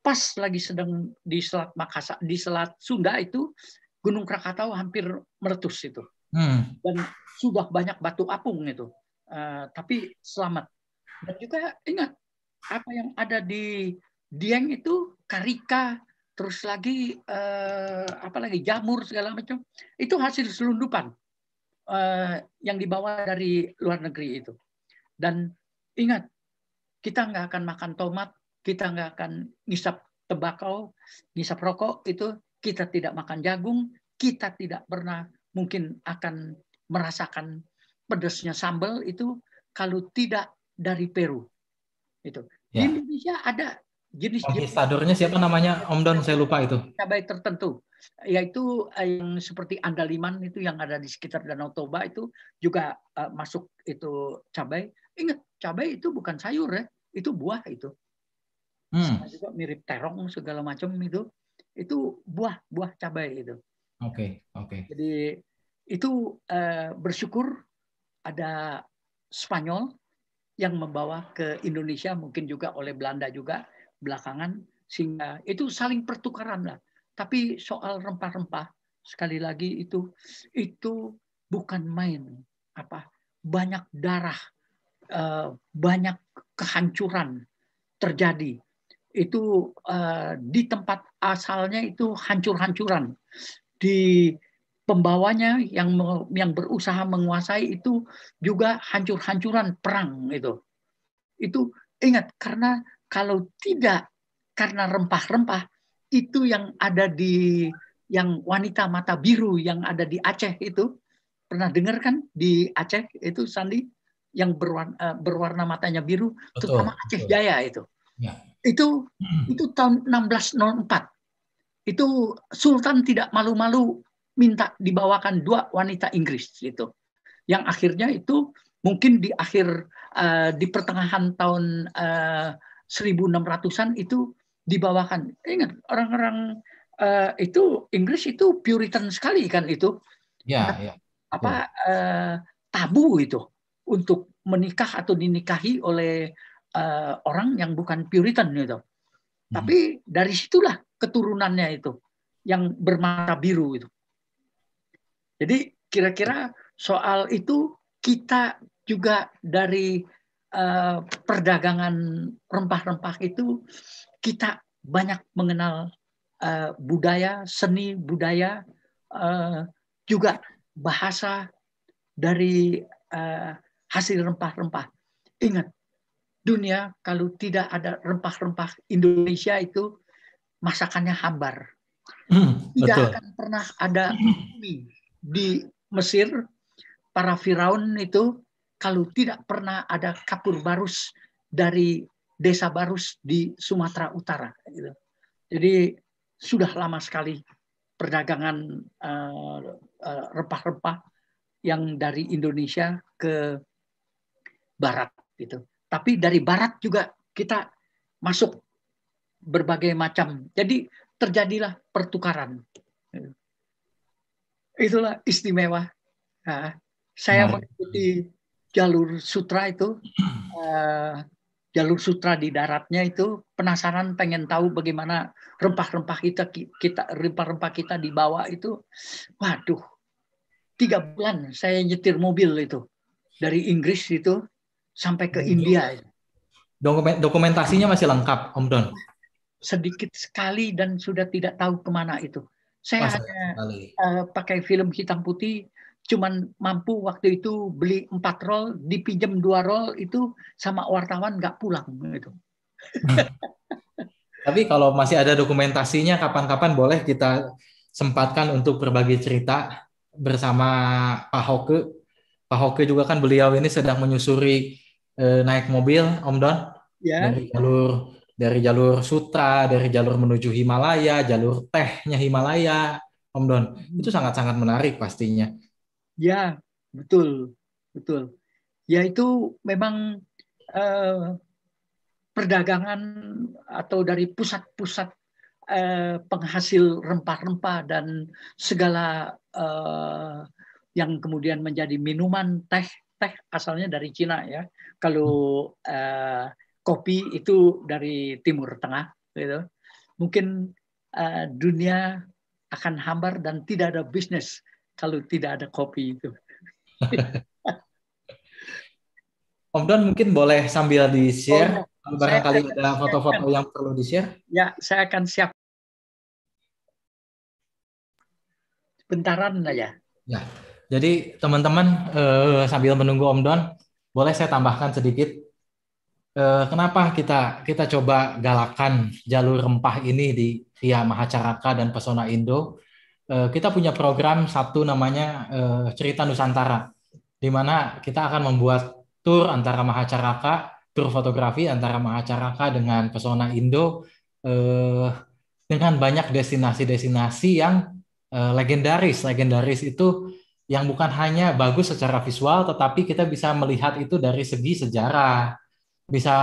pas lagi sedang di Selat Makassar, di Selat Sunda itu Gunung Krakatau hampir meletus itu. Hmm. Dan sudah banyak batu apung itu. Uh, tapi selamat. Dan juga ingat apa yang ada di Dieng itu karika terus lagi uh, apa lagi jamur segala macam itu hasil selundupan uh, yang dibawa dari luar negeri itu dan ingat kita nggak akan makan tomat kita nggak akan ngisap tebakau, ngisap rokok itu kita tidak makan jagung, kita tidak pernah mungkin akan merasakan pedasnya sambal itu kalau tidak dari Peru. Itu. Ya. Di Indonesia ada jenis konquistadornya siapa namanya Om Don saya lupa itu cabai tertentu yaitu eh, yang seperti andaliman itu yang ada di sekitar Danau Toba itu juga eh, masuk itu cabai ingat cabai itu bukan sayur ya itu buah itu hmm. sama juga mirip terong segala macam itu itu buah buah cabai gitu oke okay, oke okay. jadi itu eh, bersyukur ada Spanyol yang membawa ke Indonesia mungkin juga oleh Belanda juga belakangan sehingga itu saling pertukaran lah tapi soal rempah-rempah sekali lagi itu itu bukan main apa banyak darah eh, banyak kehancuran terjadi itu uh, di tempat asalnya itu hancur-hancuran. Di pembawanya yang yang berusaha menguasai itu juga hancur-hancuran perang itu. Itu ingat karena kalau tidak karena rempah-rempah itu yang ada di yang wanita mata biru yang ada di Aceh itu pernah dengar kan di Aceh itu Sandi yang berwarna, eh, berwarna matanya biru betul, terutama Aceh betul. Jaya itu. Ya itu hmm. itu tahun 1604 itu Sultan tidak malu-malu minta dibawakan dua wanita Inggris gitu yang akhirnya itu mungkin di akhir uh, di pertengahan tahun uh, eh, 1600-an itu dibawakan ingat orang-orang uh, itu Inggris itu Puritan sekali kan itu ya, nah, ya. apa uh, tabu itu untuk menikah atau dinikahi oleh uh, orang yang bukan Puritan gitu. Hmm. Tapi dari situlah keturunannya itu yang bermata biru itu. Jadi kira-kira soal itu kita juga dari uh, perdagangan rempah-rempah itu kita banyak mengenal uh, budaya, seni budaya, uh, juga bahasa dari uh, hasil rempah-rempah. Ingat, dunia kalau tidak ada rempah-rempah Indonesia itu masakannya hambar. Hmm, tidak betul. akan pernah ada bumi di Mesir para Firaun itu kalau tidak pernah ada kapur barus dari desa barus di Sumatera Utara. Gitu. Jadi sudah lama sekali perdagangan eh, eh, rempah-rempah yang dari Indonesia ke Barat gitu tapi dari barat juga kita masuk berbagai macam. Jadi terjadilah pertukaran. Itulah istimewa. Nah, saya nah. mengikuti jalur sutra itu, uh, jalur sutra di daratnya itu penasaran, pengen tahu bagaimana rempah-rempah kita, kita rempah-rempah kita dibawa itu. Waduh, tiga bulan saya nyetir mobil itu dari Inggris itu sampai ke hmm. India. Dokumentasinya masih lengkap, Om Don? Sedikit sekali dan sudah tidak tahu kemana itu. Saya hanya uh, pakai film hitam putih, cuman mampu waktu itu beli empat roll, dipinjam dua roll itu sama wartawan nggak pulang gitu. Tapi kalau masih ada dokumentasinya, kapan-kapan boleh kita sempatkan untuk berbagi cerita bersama Pak Hoke Pak Hoki juga kan beliau ini sedang menyusuri eh, naik mobil Om Don ya. dari jalur dari jalur Sutra, dari jalur menuju Himalaya, jalur tehnya Himalaya, Om Don. Hmm. Itu sangat-sangat menarik pastinya. Ya, betul. Betul. ya itu memang eh, perdagangan atau dari pusat-pusat eh, penghasil rempah-rempah dan segala eh, yang kemudian menjadi minuman teh teh asalnya dari Cina ya kalau eh, kopi itu dari Timur Tengah gitu mungkin eh, dunia akan hambar dan tidak ada bisnis kalau tidak ada kopi itu Om Don mungkin boleh sambil di share oh, barangkali ada foto-foto yang perlu di share ya saya akan siap bentaran aja ya. Jadi teman-teman eh, sambil menunggu Om Don, boleh saya tambahkan sedikit eh, kenapa kita kita coba galakan jalur rempah ini di Via Mahacaraka dan Pesona Indo. Eh, kita punya program satu namanya eh, Cerita Nusantara, di mana kita akan membuat tur antara Mahacaraka, tur fotografi antara Mahacaraka dengan Pesona Indo eh, dengan banyak destinasi-destinasi yang eh, legendaris. Legendaris itu yang bukan hanya bagus secara visual, tetapi kita bisa melihat itu dari segi sejarah, bisa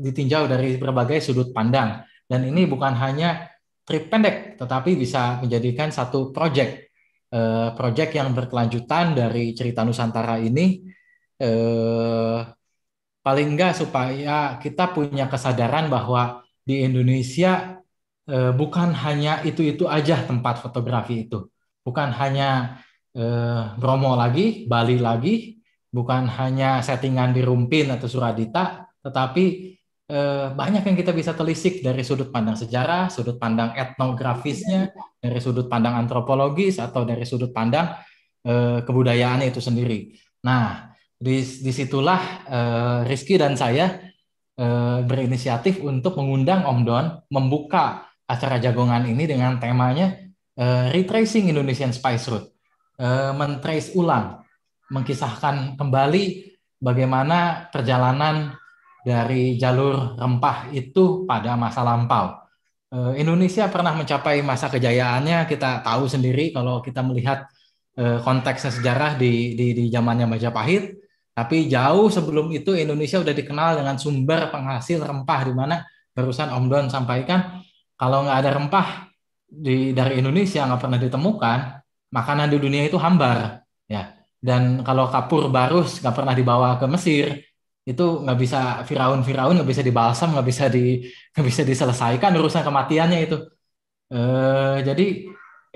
ditinjau dari berbagai sudut pandang. Dan ini bukan hanya trip pendek, tetapi bisa menjadikan satu project, eh, project yang berkelanjutan dari cerita Nusantara ini. Eh, paling enggak supaya kita punya kesadaran bahwa di Indonesia eh, bukan hanya itu-itu aja tempat fotografi itu, bukan hanya eh, Bromo lagi, Bali lagi, bukan hanya settingan di Rumpin atau Suradita, tetapi eh, banyak yang kita bisa telisik dari sudut pandang sejarah, sudut pandang etnografisnya, dari sudut pandang antropologis atau dari sudut pandang eh, kebudayaannya itu sendiri. Nah, dis, disitulah eh, Rizky dan saya eh, berinisiatif untuk mengundang Om Don membuka acara jagongan ini dengan temanya retracing Indonesian Spice Route uh, mentrace ulang, mengkisahkan kembali bagaimana perjalanan dari jalur rempah itu pada masa lampau. Eh, Indonesia pernah mencapai masa kejayaannya, kita tahu sendiri kalau kita melihat eh, konteks sejarah di, di, di zamannya Majapahit, tapi jauh sebelum itu Indonesia sudah dikenal dengan sumber penghasil rempah, di mana barusan Om Don sampaikan, kalau nggak ada rempah di, dari Indonesia nggak pernah ditemukan, makanan di dunia itu hambar ya dan kalau kapur barus nggak pernah dibawa ke Mesir itu nggak bisa Firaun Firaun nggak bisa dibalsam nggak bisa di nggak bisa diselesaikan urusan kematiannya itu e, jadi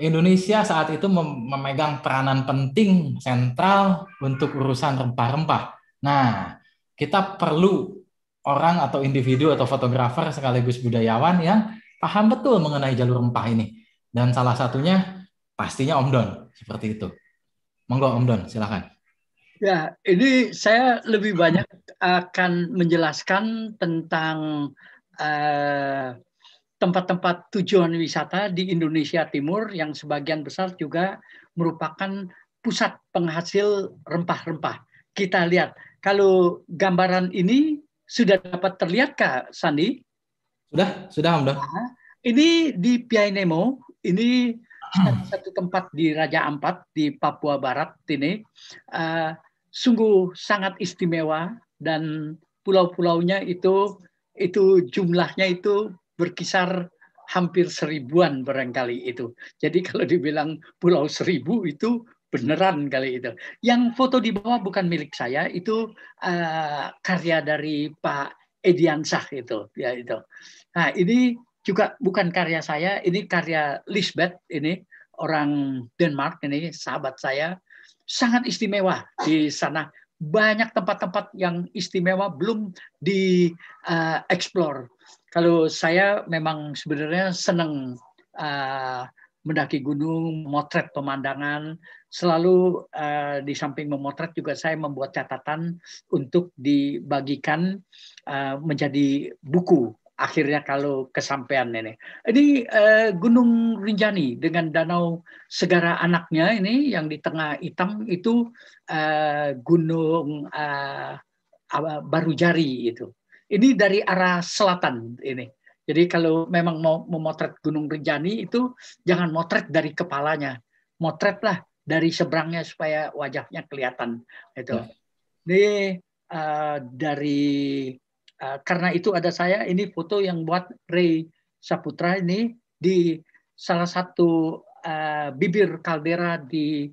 Indonesia saat itu memegang peranan penting sentral untuk urusan rempah-rempah. Nah, kita perlu orang atau individu atau fotografer sekaligus budayawan yang paham betul mengenai jalur rempah ini. Dan salah satunya Pastinya Om Don, seperti itu. Monggo Om Don, silakan. Ya, ini saya lebih banyak akan menjelaskan tentang eh, tempat-tempat eh, tujuan wisata di Indonesia Timur yang sebagian besar juga merupakan pusat penghasil rempah-rempah. Kita lihat, kalau gambaran ini sudah dapat terlihat Kak Sandi? Sudah, sudah Om Don. Ini di Piai Nemo, ini Hmm. satu tempat di Raja Ampat di Papua Barat ini uh, sungguh sangat istimewa dan pulau-pulaunya itu itu jumlahnya itu berkisar hampir seribuan barangkali itu. Jadi kalau dibilang pulau seribu itu beneran kali itu. Yang foto di bawah bukan milik saya, itu uh, karya dari Pak Ediansah itu, ya itu. Nah ini juga bukan karya saya, ini karya Lisbeth ini orang Denmark ini sahabat saya sangat istimewa di sana. Banyak tempat-tempat yang istimewa belum dieksplor eh, uh, Kalau saya memang sebenarnya senang uh, eh, mendaki gunung, motret pemandangan, selalu uh, di samping memotret juga saya membuat catatan untuk dibagikan uh, menjadi buku akhirnya kalau kesampaian ini. Ini eh, Gunung Rinjani dengan Danau Segara anaknya ini yang di tengah hitam itu eh, Gunung eh, Baru Jari itu. Ini dari arah selatan ini. Jadi kalau memang mau memotret Gunung Rinjani itu jangan motret dari kepalanya, motretlah dari seberangnya supaya wajahnya kelihatan itu. Ya. Ini uh, dari Eh, karena itu ada saya ini foto yang buat Ray Saputra ini di salah satu uh, bibir kaldera di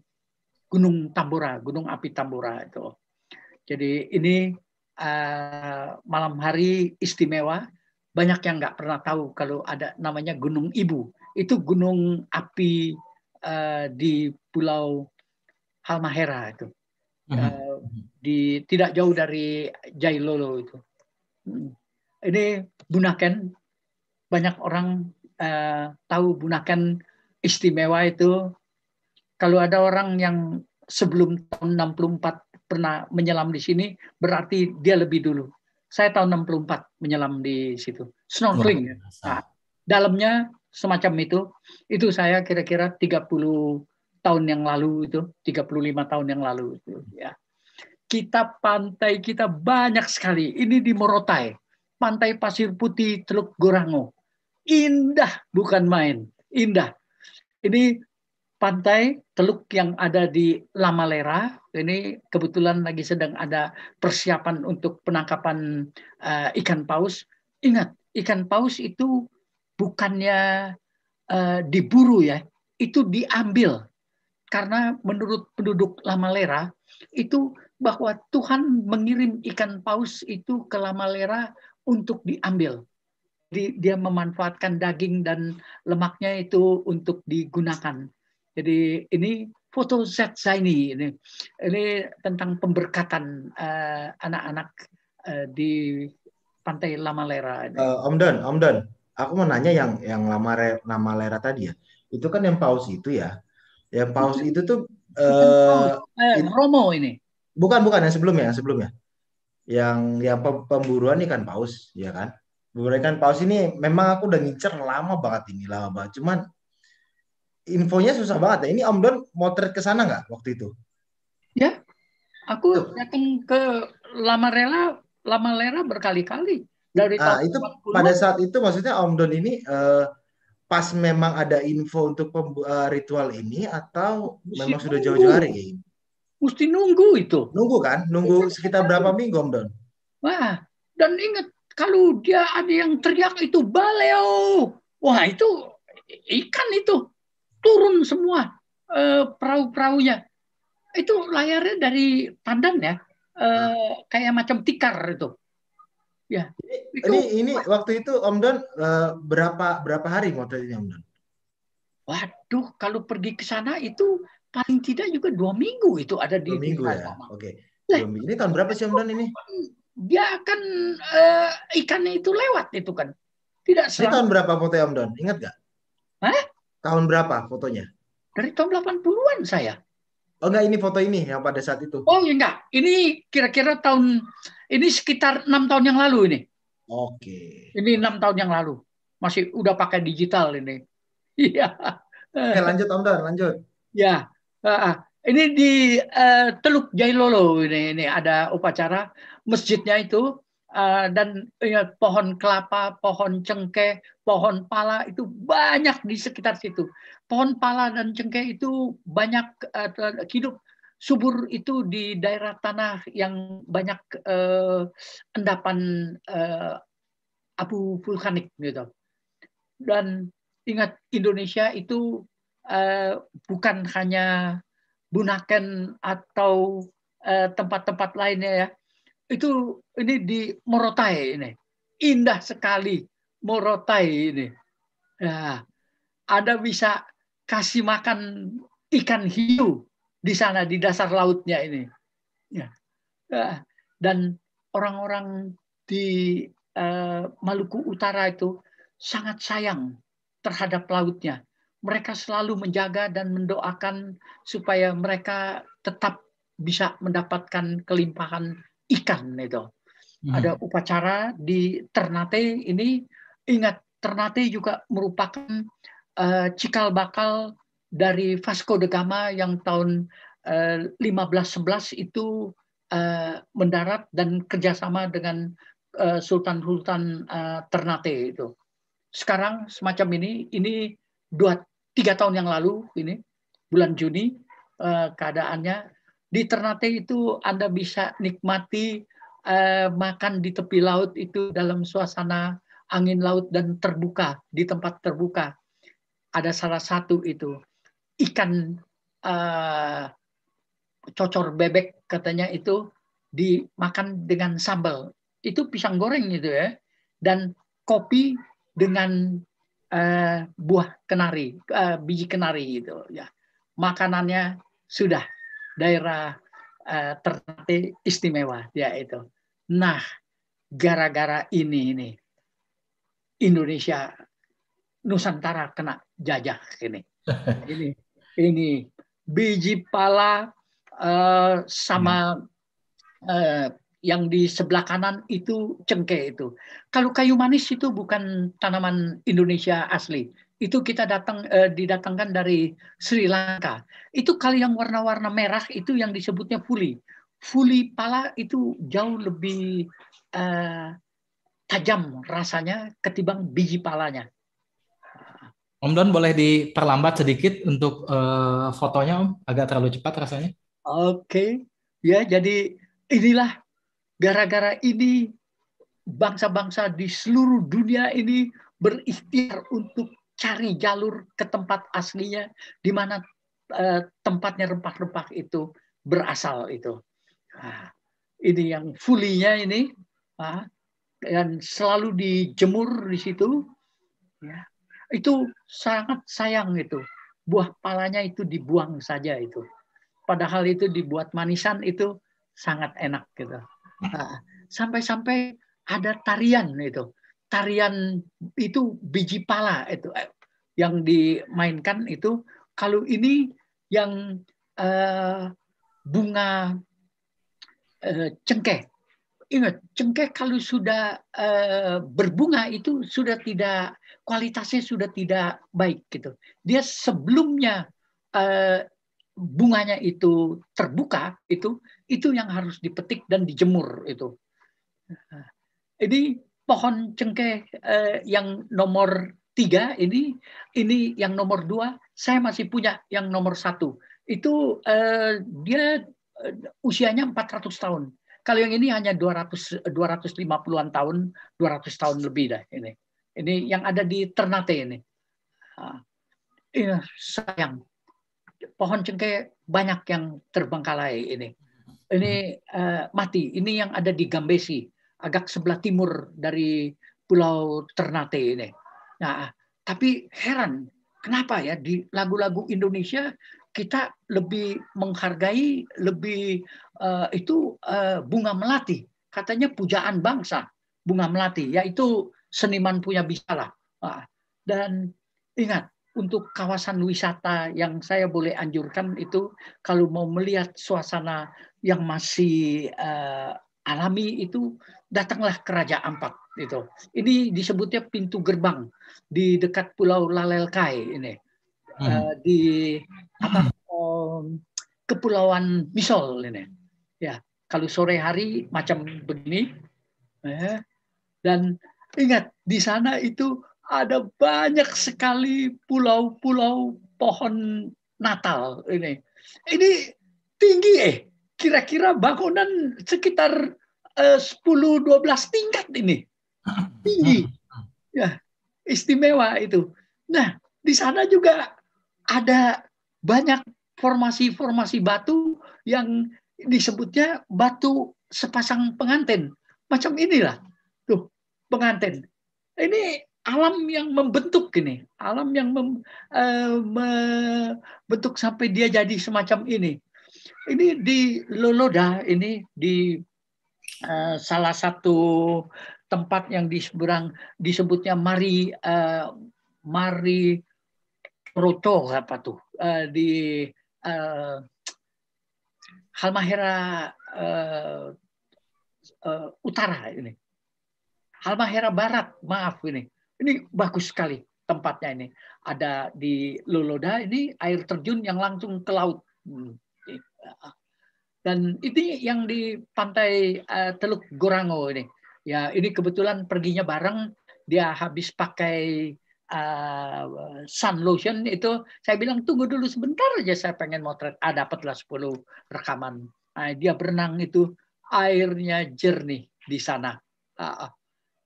Gunung Tambora, Gunung Api Tambora itu. Jadi ini uh, malam hari istimewa, banyak yang nggak pernah tahu kalau ada namanya Gunung Ibu. Itu gunung api uh, di Pulau Halmahera itu. Uh, di tidak jauh dari Jailolo itu. Mm. Ini Bunaken, banyak orang uh, tahu Bunaken istimewa itu. Kalau ada orang yang sebelum tahun 64 pernah menyelam di sini, berarti dia lebih dulu. Saya tahun 64 menyelam di situ. Snorkeling. Ya. nah, dalamnya semacam itu. Itu saya kira-kira 30 tahun yang lalu itu, 35 tahun yang lalu itu ya kita pantai kita banyak sekali. Ini di Morotai, pantai pasir putih Teluk Gorango. Indah bukan main, indah. Ini pantai teluk yang ada di Lamalera. Ini kebetulan lagi sedang ada persiapan untuk penangkapan uh, ikan paus. Ingat, ikan paus itu bukannya uh, diburu ya, itu diambil. Karena menurut penduduk Lamalera itu bahwa Tuhan mengirim ikan paus itu ke Lamalera untuk diambil. Jadi dia memanfaatkan daging dan lemaknya itu untuk digunakan. Jadi ini foto Zat Zaini ini. Ini tentang pemberkatan eh, anak-anak uh, uh, di pantai Lamalera. Uh, eh, Om Don, Om Don, aku mau nanya yang yang Lamalera, Lera tadi ya. Itu kan yang paus itu ya. Yang paus iya. itu tuh uh, paus. Uh, Romo ini bukan bukan yang sebelumnya sebelumnya yang yang pemburuan ikan paus ya kan pemburuan ikan paus ini memang aku udah ngincer lama banget ini lama banget cuman infonya susah banget ya ini Om Don motret ke sana nggak waktu itu ya aku datang ke Lamarela Lamarela berkali-kali dari ah, itu 40. pada saat itu maksudnya Om Don ini uh, pas memang ada info untuk eh, ritual ini atau memang sudah jauh-jauh hari mesti nunggu itu. Nunggu kan? Nunggu iya. sekitar berapa minggu, Om Don? Wah, dan ingat kalau dia ada yang teriak itu baleo. Wah, itu ikan itu turun semua eh, perahu-perahunya. Itu layarnya dari Pandan ya. Eh, kayak macam tikar itu. Ya. Itu, ini ini waktu itu Om Don eh, berapa berapa hari waktu Om Don? Waduh, kalau pergi ke sana itu paling tidak juga dua minggu itu ada di dua minggu ya. Oke. Okay. dua minggu. Ini tahun berapa sih Om don ini? Dia akan uh, ikannya itu lewat itu kan. Tidak selama. Ini tahun berapa foto Om Don? Ingat gak Hah? Tahun berapa fotonya? Dari tahun 80-an saya. Oh enggak ini foto ini yang pada saat itu. Oh enggak, iya, ini kira-kira tahun ini sekitar enam tahun yang lalu ini. Oke. Ini enam tahun yang lalu. Masih udah pakai digital ini. Iya. Oke, lanjut Om Don, lanjut. Ya, Ah, ah. ini di uh, Teluk Jailolo ini, ini ada upacara masjidnya itu uh, dan ya, pohon kelapa, pohon cengkeh, pohon pala itu banyak di sekitar situ. Pohon pala dan cengkeh itu banyak uh, hidup subur itu di daerah tanah yang banyak uh, endapan uh, abu vulkanik gitu. Dan ingat Indonesia itu Eh, bukan hanya Bunaken atau eh, tempat-tempat lainnya ya. Itu ini di Morotai ini. Indah sekali Morotai ini. ya ada bisa kasih makan ikan hiu di sana di dasar lautnya ini. Ya. ya dan orang-orang di eh, Maluku Utara itu sangat sayang terhadap lautnya mereka selalu menjaga dan mendoakan supaya mereka tetap bisa mendapatkan kelimpahan ikan itu. Hmm. Ada upacara di Ternate ini ingat Ternate juga merupakan uh, cikal bakal dari Vasco da Gama yang tahun uh, eh, 1511 itu uh, mendarat dan kerjasama dengan Sultan-Sultan uh, uh, Ternate itu. Sekarang semacam ini, ini dua tiga tahun yang lalu ini bulan Juni eh, keadaannya di Ternate itu Anda bisa nikmati eh, makan di tepi laut itu dalam suasana angin laut dan terbuka di tempat terbuka ada salah satu itu ikan eh, cocor bebek katanya itu dimakan dengan sambal itu pisang goreng gitu ya dan kopi dengan Eh, buah kenari, eh, biji kenari itu, ya. Makanannya sudah daerah eh, tertentu istimewa ya itu. Nah, gara-gara ini ini Indonesia Nusantara kena jajah ini. Ini ini biji pala sama hmm yang di sebelah kanan itu cengkeh itu. Kalau kayu manis itu bukan tanaman Indonesia asli. Itu kita datang eh, didatangkan dari Sri Lanka. Itu kali yang warna-warna merah itu yang disebutnya fuli. Fuli pala itu jauh lebih eh, tajam rasanya ketimbang biji palanya. Om Don boleh diperlambat sedikit untuk eh, fotonya Om, agak terlalu cepat rasanya. Oke. Okay. Ya, jadi inilah Gara-gara ini bangsa-bangsa di seluruh dunia ini berikhtiar untuk cari jalur ke tempat aslinya di mana eh, tempatnya rempah-rempah itu berasal itu. Nah, ini yang fulinya ini ah, dan selalu dijemur di situ ya itu sangat sayang itu buah palanya itu dibuang saja itu padahal itu dibuat manisan itu sangat enak gitu Nah, sampai-sampai ada tarian itu. Tarian itu biji pala itu eh, yang dimainkan itu kalau ini yang eh, bunga eh, cengkeh. Ingat, cengkeh kalau sudah eh, berbunga itu sudah tidak kualitasnya sudah tidak baik gitu. Dia sebelumnya eh, bunganya itu terbuka itu itu yang harus dipetik dan dijemur itu. Ini pohon cengkeh eh, yang nomor tiga ini ini yang nomor dua saya masih punya yang nomor satu itu eh, dia eh, usianya 400 tahun kalau yang ini hanya 200 250-an tahun 200 tahun lebih dah ini ini yang ada di Ternate ini ah, ya, sayang pohon cengkeh banyak yang terbengkalai ini. Ini uh, mati. Ini yang ada di Gambesi, agak sebelah timur dari Pulau Ternate ini. Nah, tapi heran kenapa ya di lagu-lagu Indonesia kita lebih menghargai lebih uh, itu uh, bunga melati katanya pujaan bangsa bunga melati yaitu seniman punya bisalah ah, dan ingat untuk kawasan wisata yang saya boleh anjurkan itu kalau mau melihat suasana yang masih uh, alami itu datanglah ke Raja Ampat itu. Ini disebutnya pintu gerbang di dekat Pulau Lalelkai ini hmm. uh, di apa um, kepulauan Misol ini. Ya kalau sore hari macam begini eh, dan ingat di sana itu ada banyak sekali pulau-pulau pohon Natal ini. Ini tinggi eh, kira-kira bangunan sekitar eh, 10-12 tingkat ini. Tinggi. Ya, istimewa itu. Nah, di sana juga ada banyak formasi-formasi batu yang disebutnya batu sepasang pengantin. Macam inilah. Tuh, pengantin. Ini alam yang membentuk gini, alam yang eh, membentuk sampai dia jadi semacam ini. Ini di Loloda ini di uh, salah satu tempat yang di seberang disebutnya Mari uh, Mari Proto apa tuh uh, di uh, Halmahera uh, uh, Utara ini Halmahera Barat maaf ini ini bagus sekali tempatnya ini. Ada di Loloda ini air terjun yang langsung ke laut. Hmm, iya. Dan ini yang di pantai eh, Teluk Gorango ini. Ya, ini kebetulan perginya bareng dia habis pakai eh, sun lotion itu saya bilang tunggu dulu sebentar aja saya pengen motret ah dapatlah 10 rekaman nah, dia berenang itu airnya jernih di sana ah, ah.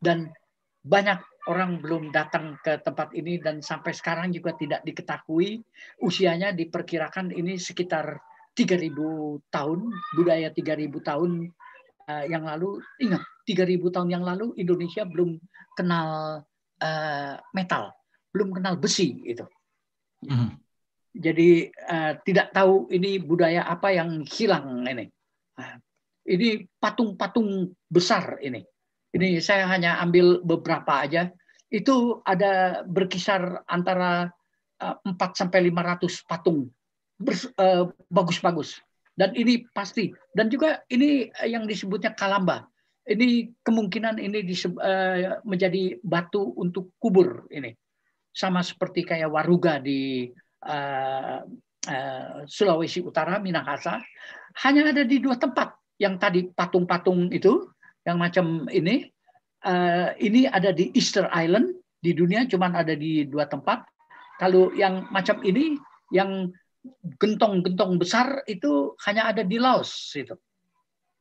dan banyak orang belum datang ke tempat ini dan sampai sekarang juga tidak diketahui usianya diperkirakan ini sekitar 3000 tahun budaya 3000 tahun uh, yang lalu ingat 3000 tahun yang lalu Indonesia belum kenal uh, metal belum kenal besi itu mm. jadi uh, tidak tahu ini budaya apa yang hilang ini uh, ini patung-patung besar ini ini saya hanya ambil beberapa aja, itu ada berkisar antara 4 eh, sampai 500 patung eh, bagus-bagus. Dan ini pasti. Dan juga ini eh, yang disebutnya kalamba. Ini kemungkinan ini menjadi batu untuk kubur ini. Sama seperti kayak waruga di Sulawesi Utara, Minahasa. Hanya ada di dua tempat yang tadi patung-patung itu yang macam ini uh, ini ada di Easter Island di dunia cuman ada di dua tempat. Kalau yang macam ini yang gentong-gentong besar itu hanya ada di Laos itu.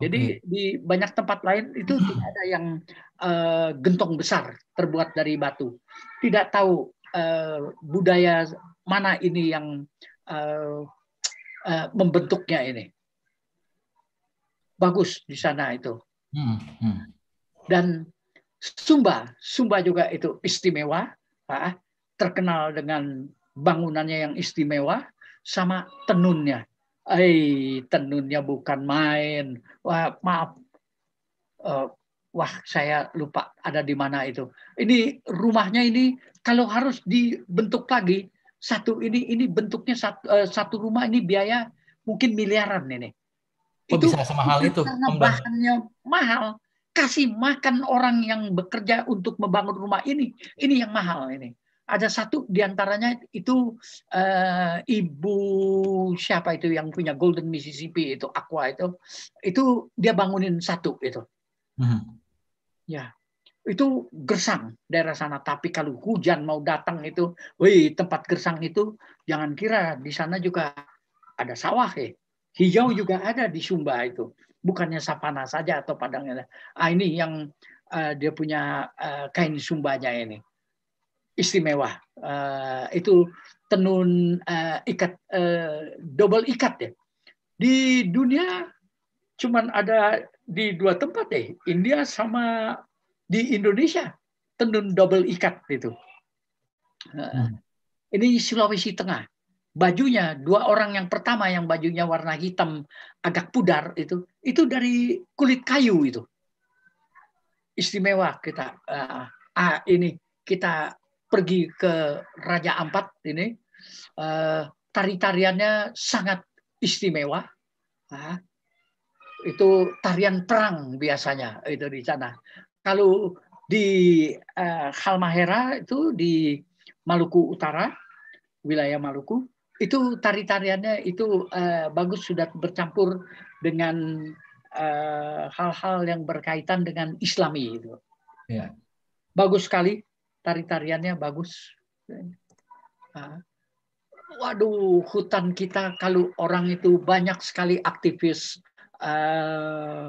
Jadi okay. di banyak tempat lain itu tidak ada yang uh, gentong besar terbuat dari batu. Tidak tahu uh, budaya mana ini yang uh, uh, membentuknya ini. Bagus di sana itu. Hmm, hmm. Dan Sumba, Sumba juga itu istimewa, terkenal dengan bangunannya yang istimewa, sama tenunnya. Eh, tenunnya bukan main. Wah, maaf. Eh, wah, saya lupa ada di mana itu. Ini rumahnya ini kalau harus dibentuk lagi, satu ini ini bentuknya satu, eh, satu rumah ini biaya mungkin miliaran ini itu bisa semahal itu? Bahannya mahal. Kasih makan orang yang bekerja untuk membangun rumah ini. Ini yang mahal ini. Ada satu diantaranya itu uh, ibu siapa itu yang punya Golden Mississippi itu Aqua itu itu dia bangunin satu itu. Hmm. Ya itu gersang daerah sana tapi kalau hujan mau datang itu, wih tempat gersang itu jangan kira di sana juga ada sawah ya Hijau juga ada di Sumba itu. Bukannya sapana saja atau padangnya. Ah ini yang uh, dia punya uh, kain Sumbanya ini. Istimewa. Uh, itu tenun uh, ikat uh, double ikat ya. Di dunia cuman ada di dua tempat deh, India sama di Indonesia tenun double ikat itu. Hmm. Ini Sulawesi Tengah bajunya dua orang yang pertama yang bajunya warna hitam agak pudar itu itu dari kulit kayu itu istimewa kita uh, ah ini kita pergi ke Raja Ampat ini uh, eh, tari tariannya sangat istimewa uh, itu tarian perang biasanya itu di sana kalau di uh, Halmahera itu di Maluku Utara wilayah Maluku itu tari-tariannya itu uh, bagus sudah bercampur dengan eh, hal-hal uh, yang berkaitan dengan Islami itu. Ya. Bagus sekali tari-tariannya bagus. Uh, waduh, hutan kita kalau orang itu banyak sekali aktivis eh,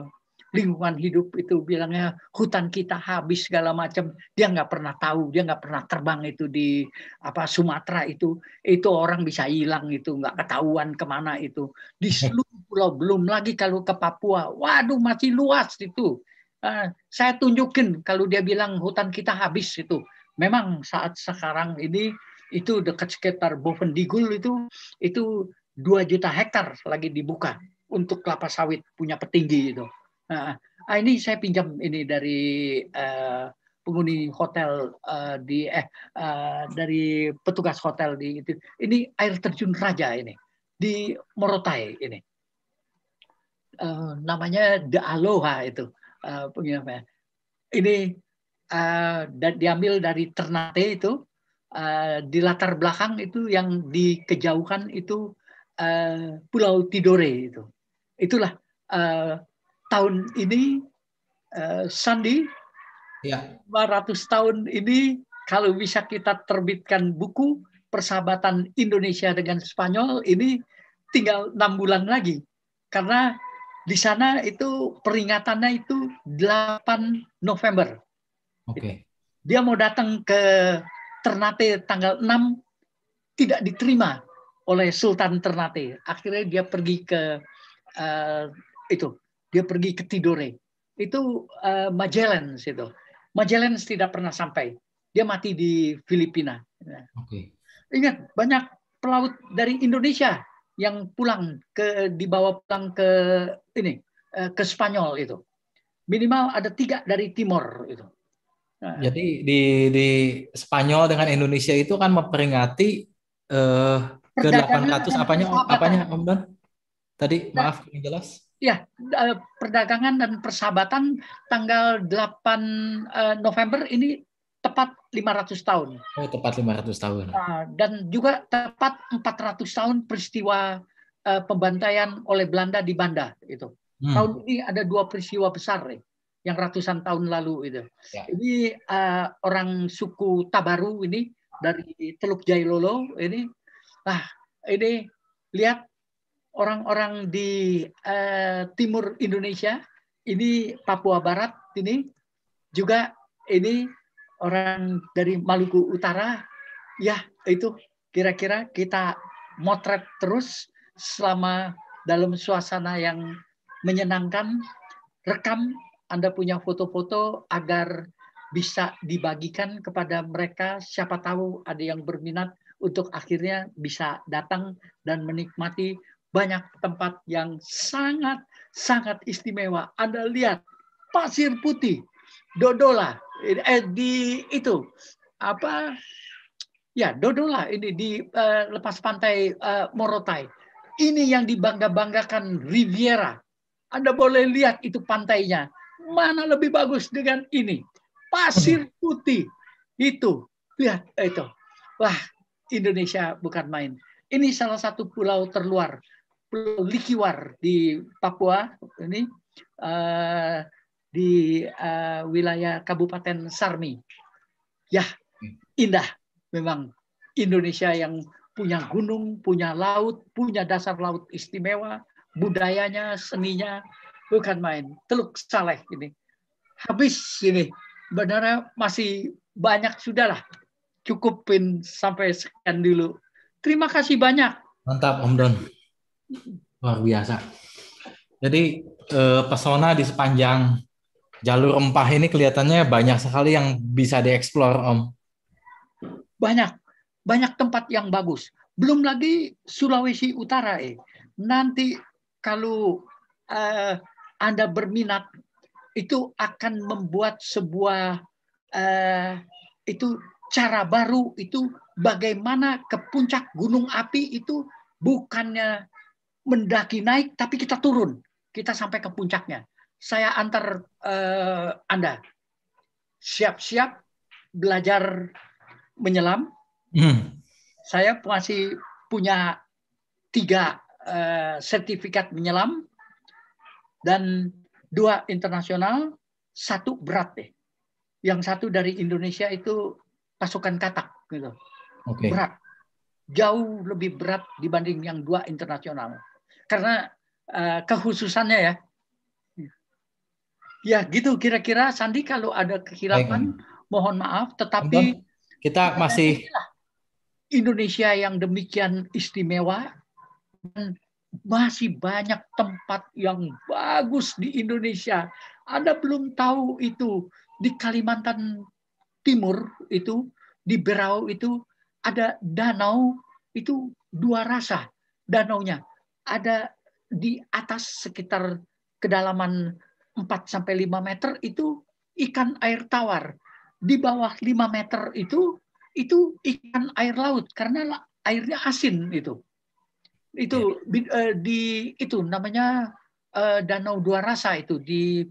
lingkungan hidup itu bilangnya hutan kita habis segala macam dia nggak pernah tahu dia nggak pernah terbang itu di apa Sumatera itu itu orang bisa hilang itu nggak ketahuan kemana itu di seluruh pulau belum lagi kalau ke Papua waduh masih luas itu eh, saya tunjukin kalau dia bilang hutan kita habis itu memang saat sekarang ini itu dekat sekitar Boven Bovendigul itu itu dua juta hektar lagi dibuka untuk kelapa sawit punya petinggi itu. Nah, ini saya pinjam ini dari uh, penghuni hotel uh, di eh uh, dari petugas hotel di itu. Ini air terjun Raja ini di Morotai ini. Uh, namanya The Aloha itu uh, Ini uh, diambil dari Ternate itu uh, di latar belakang itu yang di itu uh, Pulau Tidore itu. Itulah uh, tahun ini uh, Sandi ya. 500 tahun ini kalau bisa kita terbitkan buku persahabatan Indonesia dengan Spanyol ini tinggal enam bulan lagi karena di sana itu peringatannya itu 8 November. Oke. Okay. Dia mau datang ke Ternate tanggal 6 tidak diterima oleh Sultan Ternate. Akhirnya dia pergi ke uh, itu dia pergi ke Tidore. Itu uh, Magellan situ. Magellan tidak pernah sampai. Dia mati di Filipina. Ya. Okay. Ingat banyak pelaut dari Indonesia yang pulang ke dibawa pulang ke ini eh, ke Spanyol itu. Minimal ada tiga dari Timor itu. Nah, Jadi di di Spanyol dengan Indonesia itu kan memperingati eh, ke 800 apanya apanya Om Tadi nah, maaf kurang jelas. Ya, perdagangan dan persahabatan tanggal 8 eh, November ini tepat 500 tahun. Oh, tepat 500 tahun. Nah, dan juga tepat 400 tahun peristiwa eh, pembantaian oleh Belanda di Banda itu. Hmm. Tahun ini ada dua peristiwa besar yang ratusan tahun lalu itu. Ya. Ini uh, orang suku Tabaru ini dari Teluk Jailolo ini. Nah, ini lihat orang-orang di eh, timur Indonesia, ini Papua Barat ini juga ini orang dari Maluku Utara, ya itu kira-kira kita motret terus selama dalam suasana yang menyenangkan, rekam Anda punya foto-foto agar bisa dibagikan kepada mereka, siapa tahu ada yang berminat untuk akhirnya bisa datang dan menikmati banyak tempat yang sangat sangat istimewa. Anda lihat pasir putih, Dodola, eh, di itu apa ya Dodola ini di uh, lepas pantai uh, Morotai. Ini yang dibangga-banggakan Riviera. Anda boleh lihat itu pantainya. Mana lebih bagus dengan ini? Pasir hmm. putih itu lihat eh, itu. Wah, Indonesia bukan main. Ini salah satu pulau terluar Pulau Likiwar di Papua ini uh, di uh, wilayah Kabupaten Sarmi. Ya, indah memang Indonesia yang punya gunung, punya laut, punya dasar laut istimewa, budayanya, seninya bukan main. Teluk Saleh ini habis ini benar masih banyak sudahlah cukupin sampai sekian dulu. Terima kasih banyak. Mantap Om Don luar biasa. Jadi eh, pesona di sepanjang jalur rempah ini kelihatannya banyak sekali yang bisa dieksplor, Om. Banyak, banyak tempat yang bagus. Belum lagi Sulawesi Utara, eh. Nanti kalau eh, Anda berminat, itu akan membuat sebuah eh, itu cara baru itu bagaimana ke puncak gunung api itu bukannya mendaki naik tapi kita turun. Kita sampai ke puncaknya. Saya antar uh, Anda. Siap-siap belajar menyelam. Hmm. Saya masih punya tiga uh, sertifikat menyelam dan dua internasional, satu berat deh. Yang satu dari Indonesia itu pasukan katak gitu. Okay. Berat. Jauh lebih berat dibanding yang dua internasional karena uh, eh, kekhususannya ya. Ya gitu kira-kira Sandi kalau ada kehilangan mohon maaf tetapi kita masih Indonesia yang demikian istimewa dan masih banyak tempat yang bagus di Indonesia. Anda belum tahu itu di Kalimantan Timur itu di Berau itu ada danau itu dua rasa danaunya ada di atas sekitar kedalaman 4 sampai 5 meter itu ikan air tawar. Di bawah 5 meter itu itu ikan air laut karena airnya asin itu. Itu ya. di itu namanya eh, Danau Dua Rasa itu di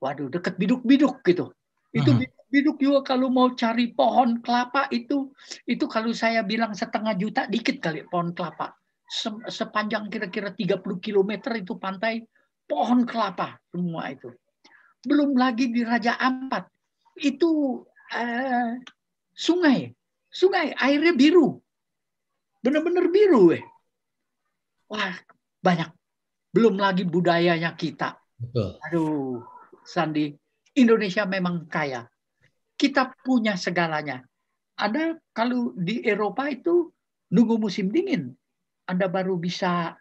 waduh dekat biduk-biduk gitu. Itu uh -huh. biduk juga kalau mau cari pohon kelapa itu itu kalau saya bilang setengah juta dikit kali pohon kelapa sepanjang kira-kira 30 km itu pantai pohon kelapa semua itu. Belum lagi di Raja Ampat itu eh, sungai, sungai airnya biru, benar-benar biru. eh Wah banyak. Belum lagi budayanya kita. Betul. Aduh, Sandi, Indonesia memang kaya. Kita punya segalanya. Ada kalau di Eropa itu nunggu musim dingin anda baru bisa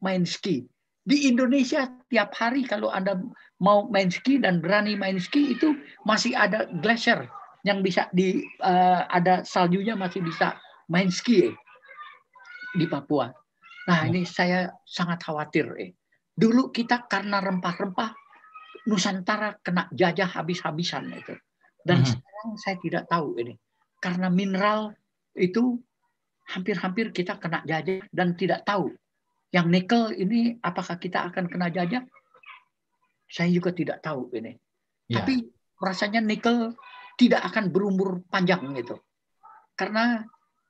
main ski. Di Indonesia tiap hari kalau Anda mau main ski dan berani main ski itu masih ada glacier yang bisa di uh, ada saljunya masih bisa main ski eh, di Papua. Nah, ya. ini saya sangat khawatir eh. Dulu kita karena rempah-rempah Nusantara kena jajah habis-habisan itu. Dan hmm. sekarang saya tidak tahu ini. Karena mineral itu hampir-hampir kita kena jajah dan tidak tahu. Yang nikel ini apakah kita akan kena jajah? Saya juga tidak tahu ini. Ya. Tapi rasanya nikel tidak akan berumur panjang gitu. Karena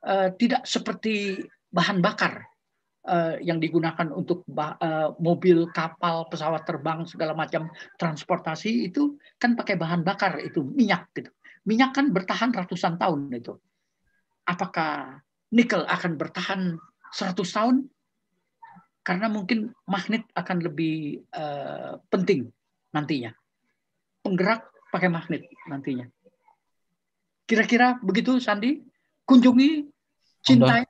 uh, tidak seperti bahan bakar uh, yang digunakan untuk uh, mobil, kapal, pesawat terbang, segala macam transportasi itu kan pakai bahan bakar itu minyak gitu. Minyak kan bertahan ratusan tahun itu. Apakah nikel akan bertahan 100 tahun karena mungkin magnet akan lebih uh, penting nantinya. Penggerak pakai magnet nantinya. Kira-kira begitu Sandi, kunjungi, cintai,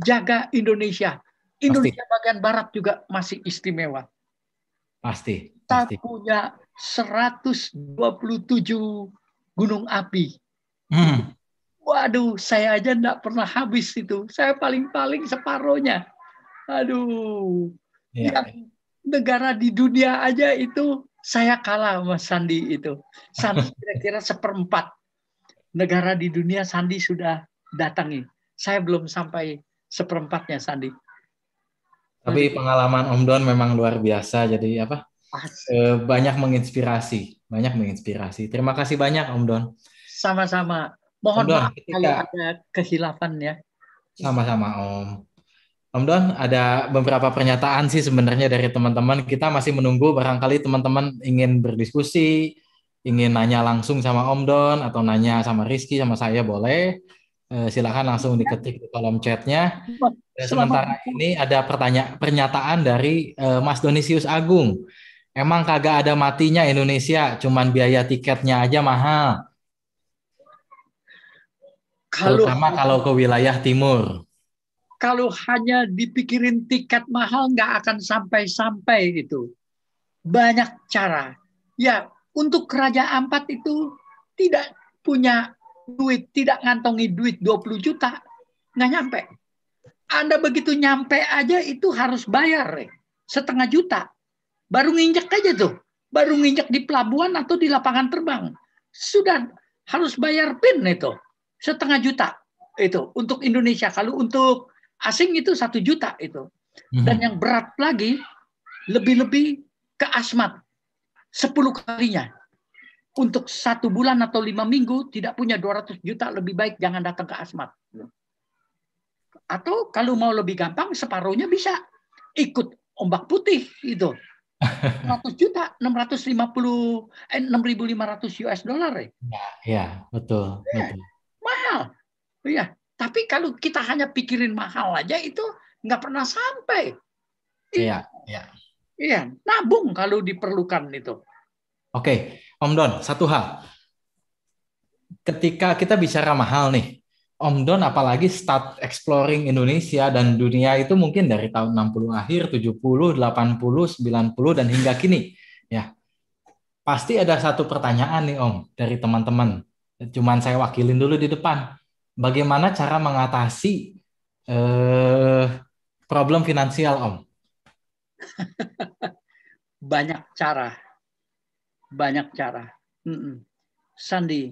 jaga Indonesia. Indonesia Pasti. bagian barat juga masih istimewa. Pasti. Kita Pasti. punya 127 gunung api. Hmm. Waduh, saya aja enggak pernah habis itu. Saya paling-paling separohnya. Aduh. Ya. Yang negara di dunia aja itu saya kalah sama Sandi itu. Sandi kira-kira seperempat. Negara di dunia Sandi sudah datangi. Saya belum sampai seperempatnya Sandi. Tapi pengalaman Om Don memang luar biasa. Jadi apa? Asik. Eh, banyak menginspirasi, banyak menginspirasi. Terima kasih banyak Om Don. Sama-sama. Mohon Don, maaf kalau ada kehilafan ya. Sama-sama Om. Om Don, ada beberapa pernyataan sih sebenarnya dari teman-teman. Kita masih menunggu barangkali teman-teman ingin berdiskusi, ingin nanya langsung sama Om Don atau nanya sama Rizky sama saya boleh. Eh, silakan langsung diketik di kolom chatnya. Eh, sementara ini ada pertanyaan pernyataan dari eh, Mas Donisius Agung. Emang kagak ada matinya Indonesia, cuman biaya tiketnya aja mahal kalau terutama kalau ke wilayah timur. Kalau hanya dipikirin tiket mahal nggak akan sampai-sampai gitu. Banyak cara. Ya, untuk kerajaan empat itu tidak punya duit, tidak ngantongi duit 20 juta, nggak nyampe. Anda begitu nyampe aja itu harus bayar setengah juta. Baru nginjek aja tuh. Baru nginjek di pelabuhan atau di lapangan terbang. Sudah harus bayar PIN itu setengah juta itu untuk Indonesia. Kalau untuk asing itu satu juta itu. Mhm. Dan yang berat lagi lebih-lebih ke asmat sepuluh kalinya. Untuk satu bulan atau lima minggu tidak punya 200 juta lebih baik jangan datang ke asmat. Atau kalau mau lebih gampang separuhnya bisa ikut ombak putih itu. 100 juta 650 eh 6500 US dollar ya. Ya, betul, ya. betul. Iya, tapi kalau kita hanya pikirin mahal aja itu nggak pernah sampai. Iya. iya, iya. Iya, nabung kalau diperlukan itu. Oke, Om Don, satu hal. Ketika kita bicara mahal nih, Om Don apalagi start exploring Indonesia dan dunia itu mungkin dari tahun 60 akhir, 70, 80, 90 dan hingga kini. Ya. Pasti ada satu pertanyaan nih Om dari teman-teman. Cuman saya wakilin dulu di depan bagaimana cara mengatasi eh, problem finansial, Om? Banyak cara, banyak cara. Mm-mm. Sandi,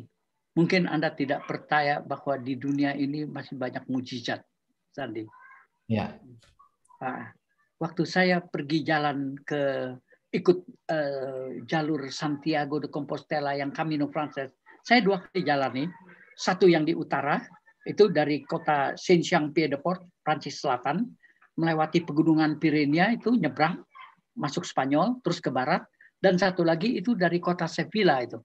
mungkin Anda tidak percaya bahwa di dunia ini masih banyak mujizat, Sandi. Ya. Nah, waktu saya pergi jalan ke ikut uh, jalur Santiago de Compostela yang Camino Frances, saya dua kali jalan nih satu yang di utara itu dari kota Saint-Jean Pied-de-Port, Prancis Selatan, melewati pegunungan Pirenia itu nyebrang masuk Spanyol, terus ke barat, dan satu lagi itu dari kota Sevilla itu.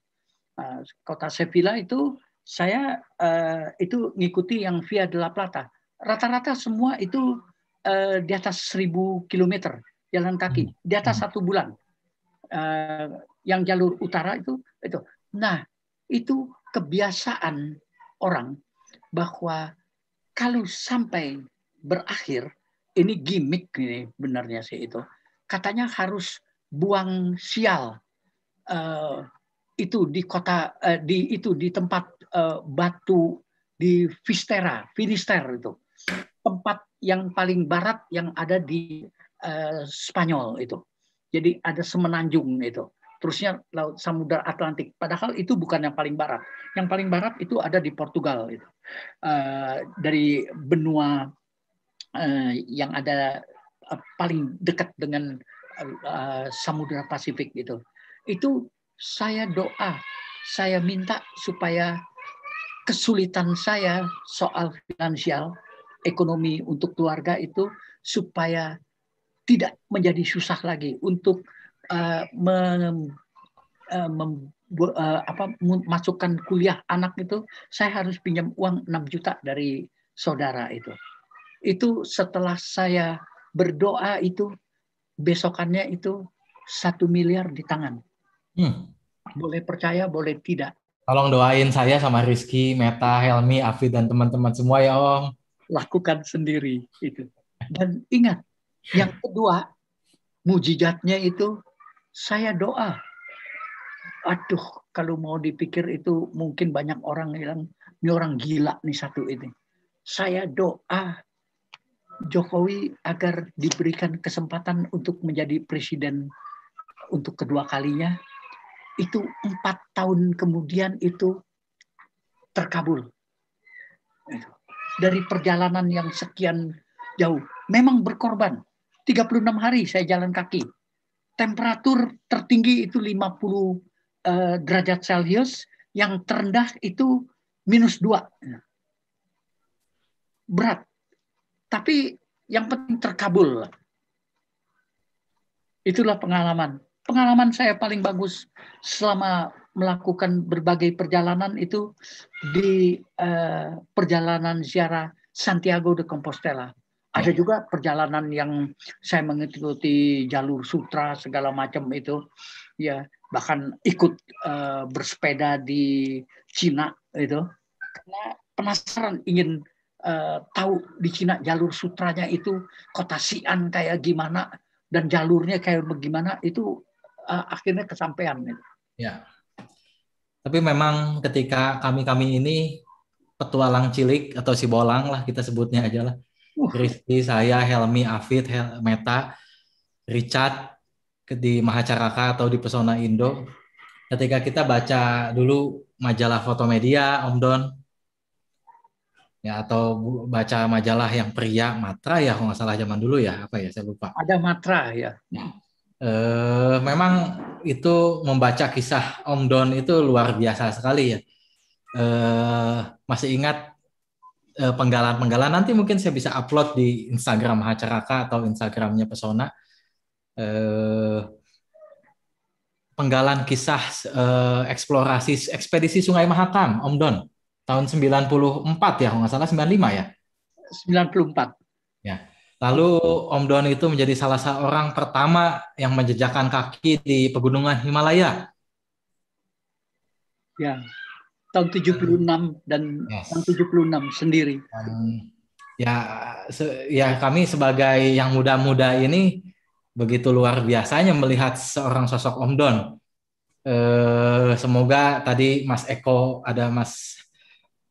Ah, kota Sevilla itu saya eh, itu ngikuti yang Via de la Plata. Rata-rata semua itu eh, di atas seribu kilometer jalan kaki, hmm. di atas hmm. satu bulan. Eh, yang jalur utara itu itu. Nah, itu kebiasaan orang bahwa kalau sampai berakhir ini gimmick ini benarnya sih itu katanya harus buang sial uh, itu di kota uh, di itu di tempat uh, batu di Vistera Finisterre itu tempat yang paling barat yang ada di uh, Spanyol itu jadi ada semenanjung itu terusnya laut samudera Atlantik. Padahal itu bukan yang paling barat. Yang paling barat itu ada di Portugal itu. Uh, eh, dari benua uh, yang ada uh, paling dekat dengan uh, samudra Pasifik itu. Itu saya doa, saya minta supaya kesulitan saya soal finansial, ekonomi untuk keluarga itu supaya tidak menjadi susah lagi untuk Eh, memasukkan eh, eh, apa, masukkan kuliah anak itu, saya harus pinjam uang 6 juta dari saudara itu. Itu setelah saya berdoa itu, besokannya itu satu miliar di tangan. Hmm. Boleh percaya, boleh tidak. Tolong doain saya sama Rizky, Meta, Helmi, Afi, dan teman-teman semua ya Om. Lakukan sendiri itu. Dan ingat, yang kedua, mujizatnya itu saya doa. Aduh, kalau mau dipikir itu mungkin banyak orang bilang, ini orang gila nih satu ini. Saya doa Jokowi agar diberikan kesempatan untuk menjadi presiden untuk kedua kalinya. Itu empat tahun kemudian itu terkabul. Dari perjalanan yang sekian jauh. Memang berkorban. 36 hari saya jalan kaki temperatur tertinggi itu 50 uh, eh, derajat Celcius, yang terendah itu minus 2. Berat. Tapi yang penting terkabul. Itulah pengalaman. Pengalaman saya paling bagus selama melakukan berbagai perjalanan itu di uh, perjalanan ziarah Santiago de Compostela. Ada juga perjalanan yang saya mengikuti jalur sutra segala macam itu, ya bahkan ikut uh, bersepeda di Cina itu, karena penasaran ingin uh, tahu di Cina jalur sutranya itu kota Xi'an kayak gimana dan jalurnya kayak bagaimana itu uh, akhirnya kesampaian. itu. Ya. Tapi memang ketika kami-kami ini petualang cilik atau si bolang lah kita sebutnya aja lah Uh. Rizky, saya, Helmi, Afid, Hel Meta, Richard di Mahacaraka atau di Pesona Indo. Ketika kita baca dulu majalah fotomedia, Om Don, ya atau baca majalah yang pria matra ya kalau nggak salah zaman dulu ya apa ya saya lupa ada matra ya e, memang itu membaca kisah Om Don itu luar biasa sekali ya eh, masih ingat Eh, penggalan-penggalan nanti mungkin saya bisa upload di Instagram Hacaraka atau Instagramnya Pesona eh, penggalan kisah eh, eksplorasi ekspedisi Sungai Mahakam Om Don tahun 94 ya kalau nggak salah 95 ya 94 ya lalu Om Don itu menjadi salah seorang pertama yang menjejakan kaki di pegunungan Himalaya ya tahun 76 iya. dan yes. tahun 76 sendiri. Um, ya se ya kami sebagai yang muda-muda ini begitu luar biasanya melihat seorang sosok Om Don. Eh, semoga tadi Mas Eko ada Mas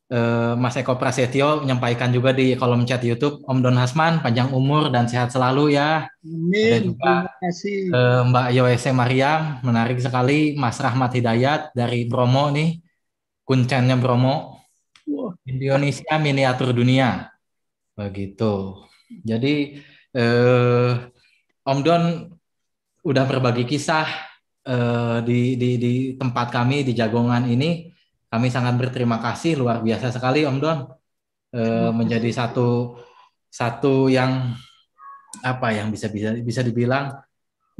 eh, Mas Eko Prasetyo menyampaikan juga di kolom chat YouTube Om Don Hasman panjang umur dan sehat selalu ya. Amin. Ada juga kasih. Eh, Mbak Yose Mariam menarik sekali Mas Rahmat Hidayat dari Bromo nih Kuncannya Bromo. Indonesia miniatur dunia. Begitu. Jadi eh, Om Don udah berbagi kisah eh, di, di, di tempat kami di Jagongan ini. Kami sangat berterima kasih luar biasa sekali Om Don eh, menjadi satu satu yang apa yang bisa bisa bisa dibilang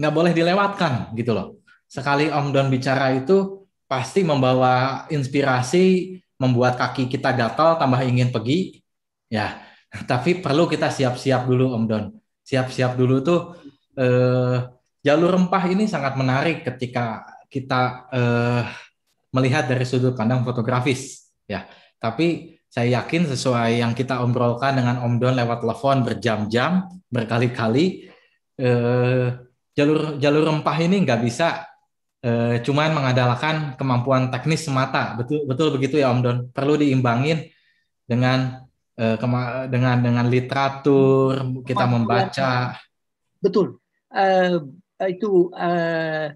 nggak boleh dilewatkan gitu loh. Sekali Om Don bicara itu pasti membawa inspirasi, membuat kaki kita gatal, tambah ingin pergi, ya. Tapi perlu kita siap-siap dulu, Om Don. Siap-siap dulu tuh eh, jalur rempah ini sangat menarik ketika kita eh, melihat dari sudut pandang fotografis, ya. Tapi saya yakin sesuai yang kita obrolkan dengan Om Don lewat telepon berjam-jam, berkali-kali, eh, jalur jalur rempah ini nggak bisa cuma eh, cuman mengandalkan kemampuan teknis semata. Betul betul begitu ya Om Don. Perlu diimbangin dengan eh, kema dengan dengan literatur kita Mampu membaca. Betul. Uh, itu uh,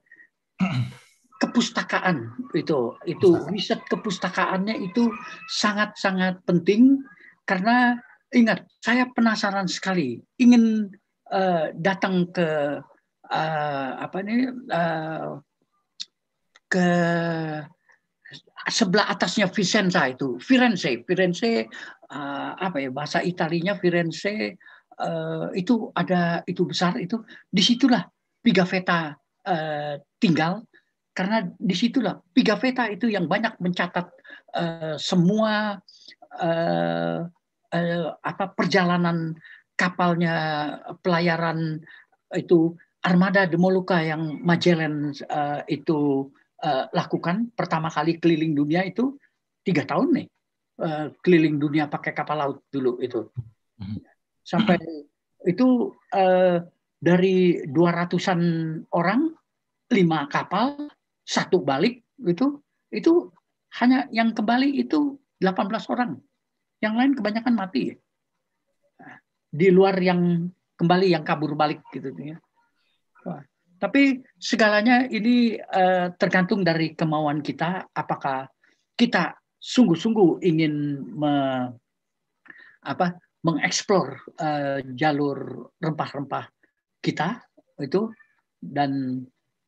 kepustakaan itu itu riset kepustakaannya itu sangat-sangat penting karena ingat saya penasaran sekali ingin uh, datang ke uh, apa ini uh, ke sebelah atasnya Vicenza itu Firenze Firenze uh, apa ya bahasa Italinya Firenze uh, itu ada itu besar itu disitulah Pigafetta uh, tinggal karena disitulah Pigafetta itu yang banyak mencatat uh, semua uh, uh, apa perjalanan kapalnya pelayaran itu armada Demoluka yang Magellan uh, itu Eh, lakukan pertama kali keliling dunia itu tiga tahun nih eh, keliling dunia pakai kapal laut dulu itu sampai itu eh, dari dua ratusan orang lima kapal satu balik itu itu hanya yang kembali itu 18 orang yang lain kebanyakan mati nah, di luar yang kembali yang kabur balik gitu ya tapi segalanya ini uh, tergantung dari kemauan kita. Apakah kita sungguh-sungguh ingin me, apa, mengeksplor uh, jalur rempah-rempah kita itu dan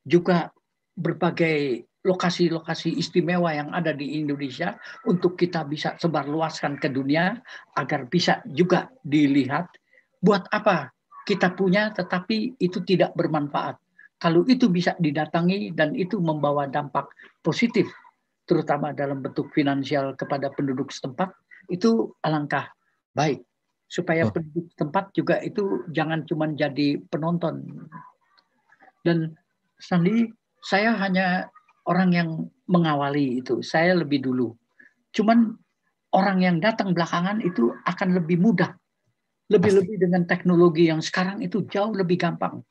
juga berbagai lokasi-lokasi istimewa yang ada di Indonesia untuk kita bisa sebarluaskan ke dunia agar bisa juga dilihat buat apa kita punya tetapi itu tidak bermanfaat kalau itu bisa didatangi dan itu membawa dampak positif, terutama dalam bentuk finansial kepada penduduk setempat, itu alangkah baik. Supaya oh. penduduk setempat juga itu jangan cuma jadi penonton. Dan Sandi, saya hanya orang yang mengawali itu. Saya lebih dulu. Cuman orang yang datang belakangan itu akan lebih mudah. Lebih-lebih dengan teknologi yang sekarang itu jauh lebih gampang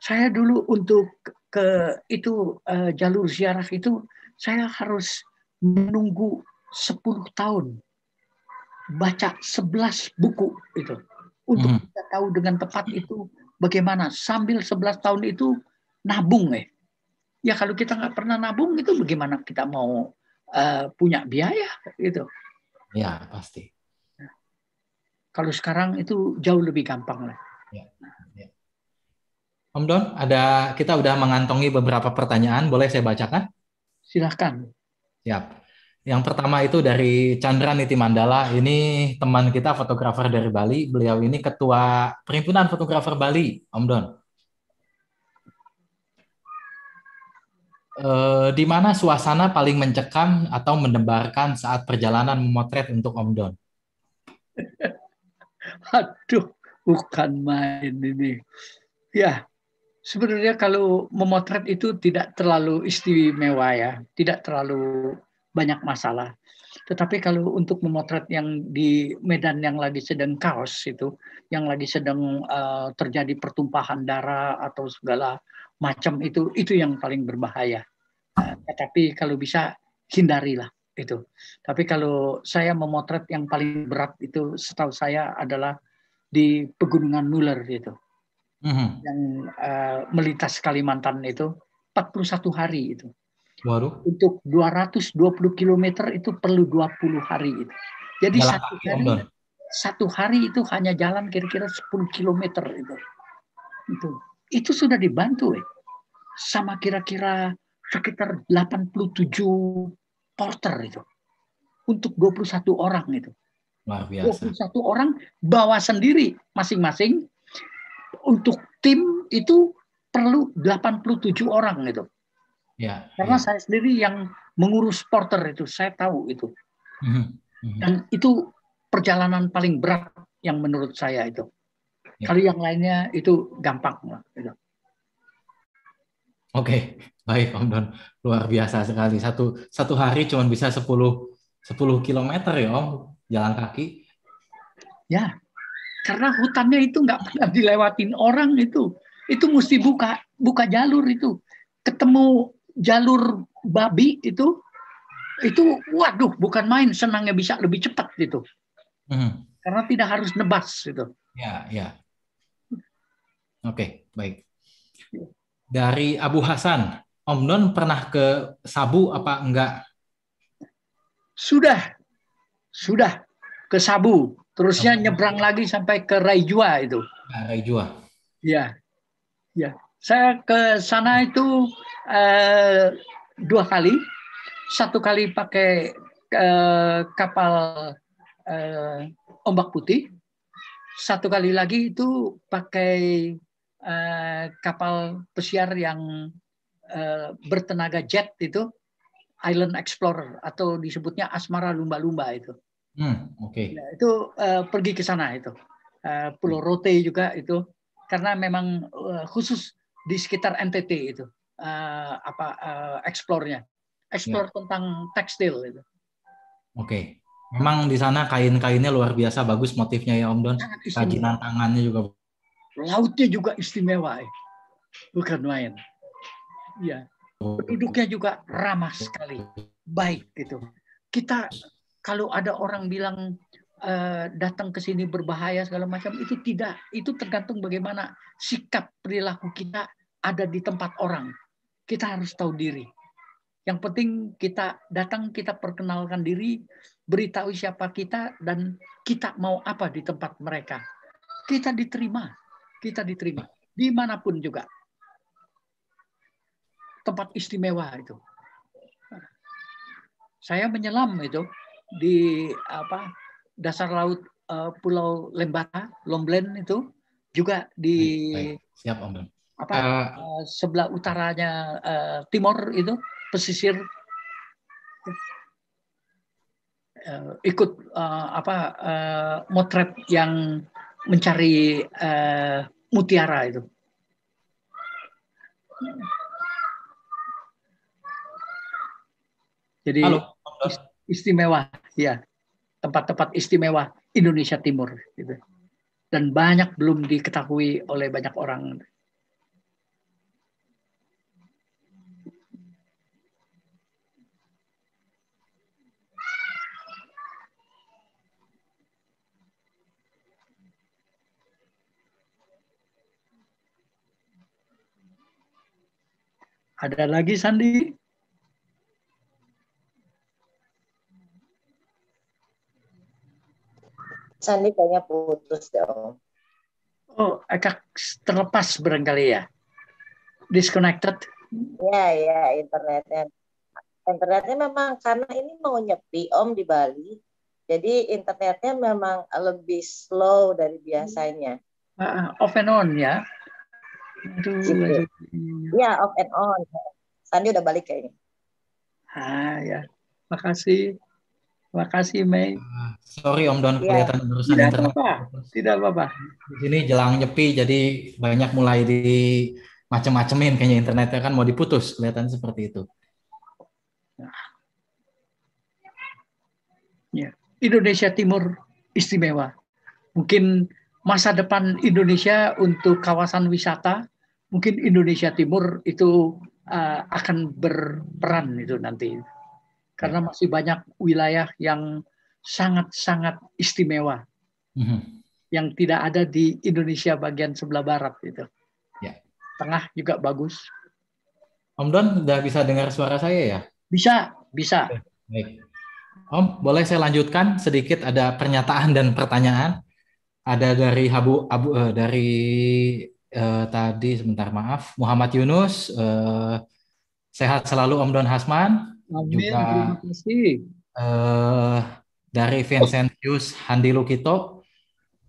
saya dulu untuk ke itu uh, jalur ziarah itu saya harus menunggu 10 tahun baca 11 buku itu untuk hmm. kita tahu dengan tepat itu bagaimana sambil 11 tahun itu nabung eh ya kalau kita nggak pernah nabung itu bagaimana kita mau uh, punya biaya gitu ya pasti kalau sekarang itu jauh lebih gampang lah ya. Om Don, ada kita udah mengantongi beberapa pertanyaan, boleh saya bacakan? Silahkan. Siap. Yang pertama itu dari Chandra Niti Mandala, ini teman kita fotografer dari Bali, beliau ini ketua Perhimpunan Fotografer Bali, Om Don. E, di mana suasana paling mencekam atau mendebarkan saat perjalanan memotret untuk Om Don? Aduh, bukan main ini. Ya, Sebenarnya kalau memotret itu tidak terlalu istimewa ya, tidak terlalu banyak masalah. Tetapi kalau untuk memotret yang di medan yang lagi sedang kaos itu, yang lagi sedang uh, terjadi pertumpahan darah atau segala macam itu, itu yang paling berbahaya. Uh, tetapi kalau bisa hindarilah itu. Tapi kalau saya memotret yang paling berat itu setahu saya adalah di pegunungan Nuler itu mm-hmm. yang uh, melintas Kalimantan itu 41 hari itu. Waduh. Untuk 220 km itu perlu 20 hari itu. Jadi Jalan satu hari London. satu hari itu hanya jalan kira-kira 10 km itu. Itu itu sudah dibantu eh. sama kira-kira sekitar 87 porter itu untuk 21 orang itu. Luar biasa. 21 orang bawa sendiri masing-masing untuk tim itu perlu 87 orang itu. Ya, Karena ya. saya sendiri yang mengurus porter itu, saya tahu itu. Mm -hmm. Dan itu perjalanan paling berat yang menurut saya itu. Ya. Kalau yang lainnya itu gampang. Gitu. Oke, baik Om Don. Luar biasa sekali. Satu satu hari cuma bisa 10 10 kilometer ya Om jalan kaki. Ya, karena hutannya itu nggak pernah dilewatin orang itu itu mesti iya. buka buka jalur itu ketemu jalur babi itu itu waduh bukan main senangnya bisa lebih cepat gitu hmm. karena tidak harus nebas gitu ya ya oke okay, baik dari Abu Hasan Om Non pernah ke Sabu apa enggak sudah sudah ke Sabu Terusnya nyebrang lagi sampai ke Raijua itu. Raijua. Ya, ya. Saya ke sana itu eh, dua kali. Satu kali pakai eh, kapal eh, ombak putih. Satu kali lagi itu pakai eh, kapal pesiar yang eh, bertenaga jet itu, Island Explorer atau disebutnya Asmara Lumba-Lumba itu. Hmm, Oke. Okay. Ya, nah, itu uh, pergi ke sana itu. Uh, Pulau hmm. Rote juga itu karena memang uh, khusus di sekitar NTT itu uh, apa uh, eksplornya, eksplor yeah. tentang tekstil itu. Oke. Okay. Memang di sana kain-kainnya luar biasa bagus motifnya ya Om Don. kajian tangannya juga. Lautnya juga istimewa, eh. bukan main. Ya. Penduduknya oh. juga ramah sekali, baik gitu. Kita kalau ada orang bilang uh, datang ke sini berbahaya segala macam itu tidak itu tergantung bagaimana sikap perilaku kita ada di tempat orang kita harus tahu diri yang penting kita datang kita perkenalkan diri beritahu siapa kita dan kita mau apa di tempat mereka kita diterima kita diterima dimanapun juga tempat istimewa itu saya menyelam itu di apa dasar laut uh, Pulau Lembata, Lomblen itu juga di baik, siap Om. Apa uh, uh, sebelah utaranya uh, timur itu pesisir uh, ikut uh, apa uh, motret yang mencari uh, mutiara itu. Jadi Halo. istimewa ya tempat-tempat istimewa Indonesia Timur gitu. Dan banyak belum diketahui oleh banyak orang. Ada lagi Sandi? Sandi kayaknya putus deh Oh, agak terlepas barangkali ya? Disconnected? Ya, ya, internetnya. Internetnya memang karena ini mau nyepi Om di Bali, jadi internetnya memang lebih slow dari biasanya. Uh, off and on ya? Gitu. Iya, aduh. Ya, off and on. Sandi udah balik kayaknya. Ah, ya. Makasih. Terima kasih, Mei. Eh, sorry, Om Don, ya. kelihatan barusan Tidak internet. Tidak apa-apa. Di sini jelang nyepi, jadi banyak mulai di macam macemin kayaknya internetnya kan mau diputus, kelihatan seperti itu. Ya. Indonesia Timur istimewa. Mungkin masa depan Indonesia untuk kawasan wisata, mungkin Indonesia Timur itu uh, akan berperan itu nanti karena masih banyak wilayah yang sangat-sangat istimewa mm-hmm. yang tidak ada di Indonesia bagian sebelah barat itu. yeah. Tengah juga bagus. Om Don sudah bisa dengar suara saya ya? Bisa, bisa. Baik. Om, boleh saya lanjutkan sedikit ada pernyataan dan pertanyaan. Ada dari Habu Abu uh, dari uh, tadi sebentar maaf Muhammad Yunus uh, sehat selalu Om Don Hasman. Amin. Juga terima kasih. Uh, dari Vincentius Handi Lukito.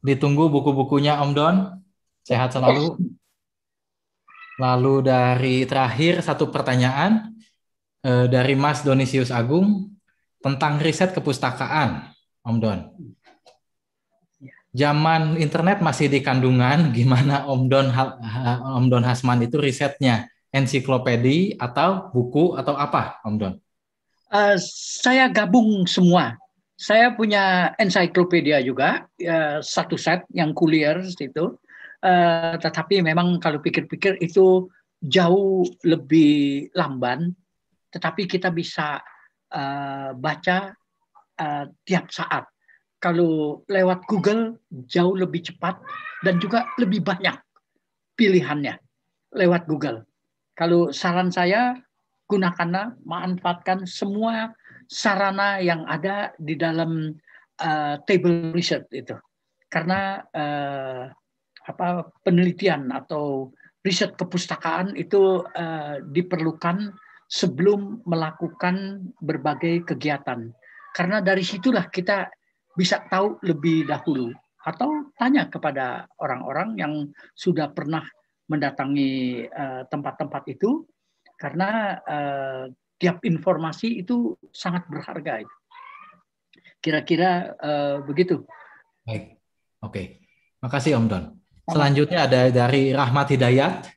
Ditunggu buku-bukunya Om Don. Sehat selalu. Lalu dari terakhir satu pertanyaan uh, dari Mas Donisius Agung tentang riset kepustakaan, Om Don. Zaman internet masih di kandungan, gimana Om Don Om Don Hasman itu risetnya? Ensiklopedi atau buku atau apa, Om Don? Uh, saya gabung semua. Saya punya ensiklopedia juga, uh, satu set yang kulier itu. Uh, eh, tetapi memang kalau pikir-pikir itu jauh lebih lamban. Tetapi kita bisa uh, baca uh, tiap saat. Kalau lewat Google jauh lebih cepat dan juga lebih banyak pilihannya lewat Google. Kalau saran saya gunakanlah, manfaatkan semua sarana yang ada di dalam uh, table research itu. Karena uh, apa penelitian atau riset kepustakaan itu uh, diperlukan sebelum melakukan berbagai kegiatan. Karena dari situlah kita bisa tahu lebih dahulu atau tanya kepada orang-orang yang sudah pernah mendatangi tempat-tempat uh, tempat -tempat itu karena uh, tiap informasi itu sangat berharga. Kira-kira uh, begitu. Baik, oke. Okay. Makasih Om Don. Selanjutnya ada dari Rahmat Hidayat.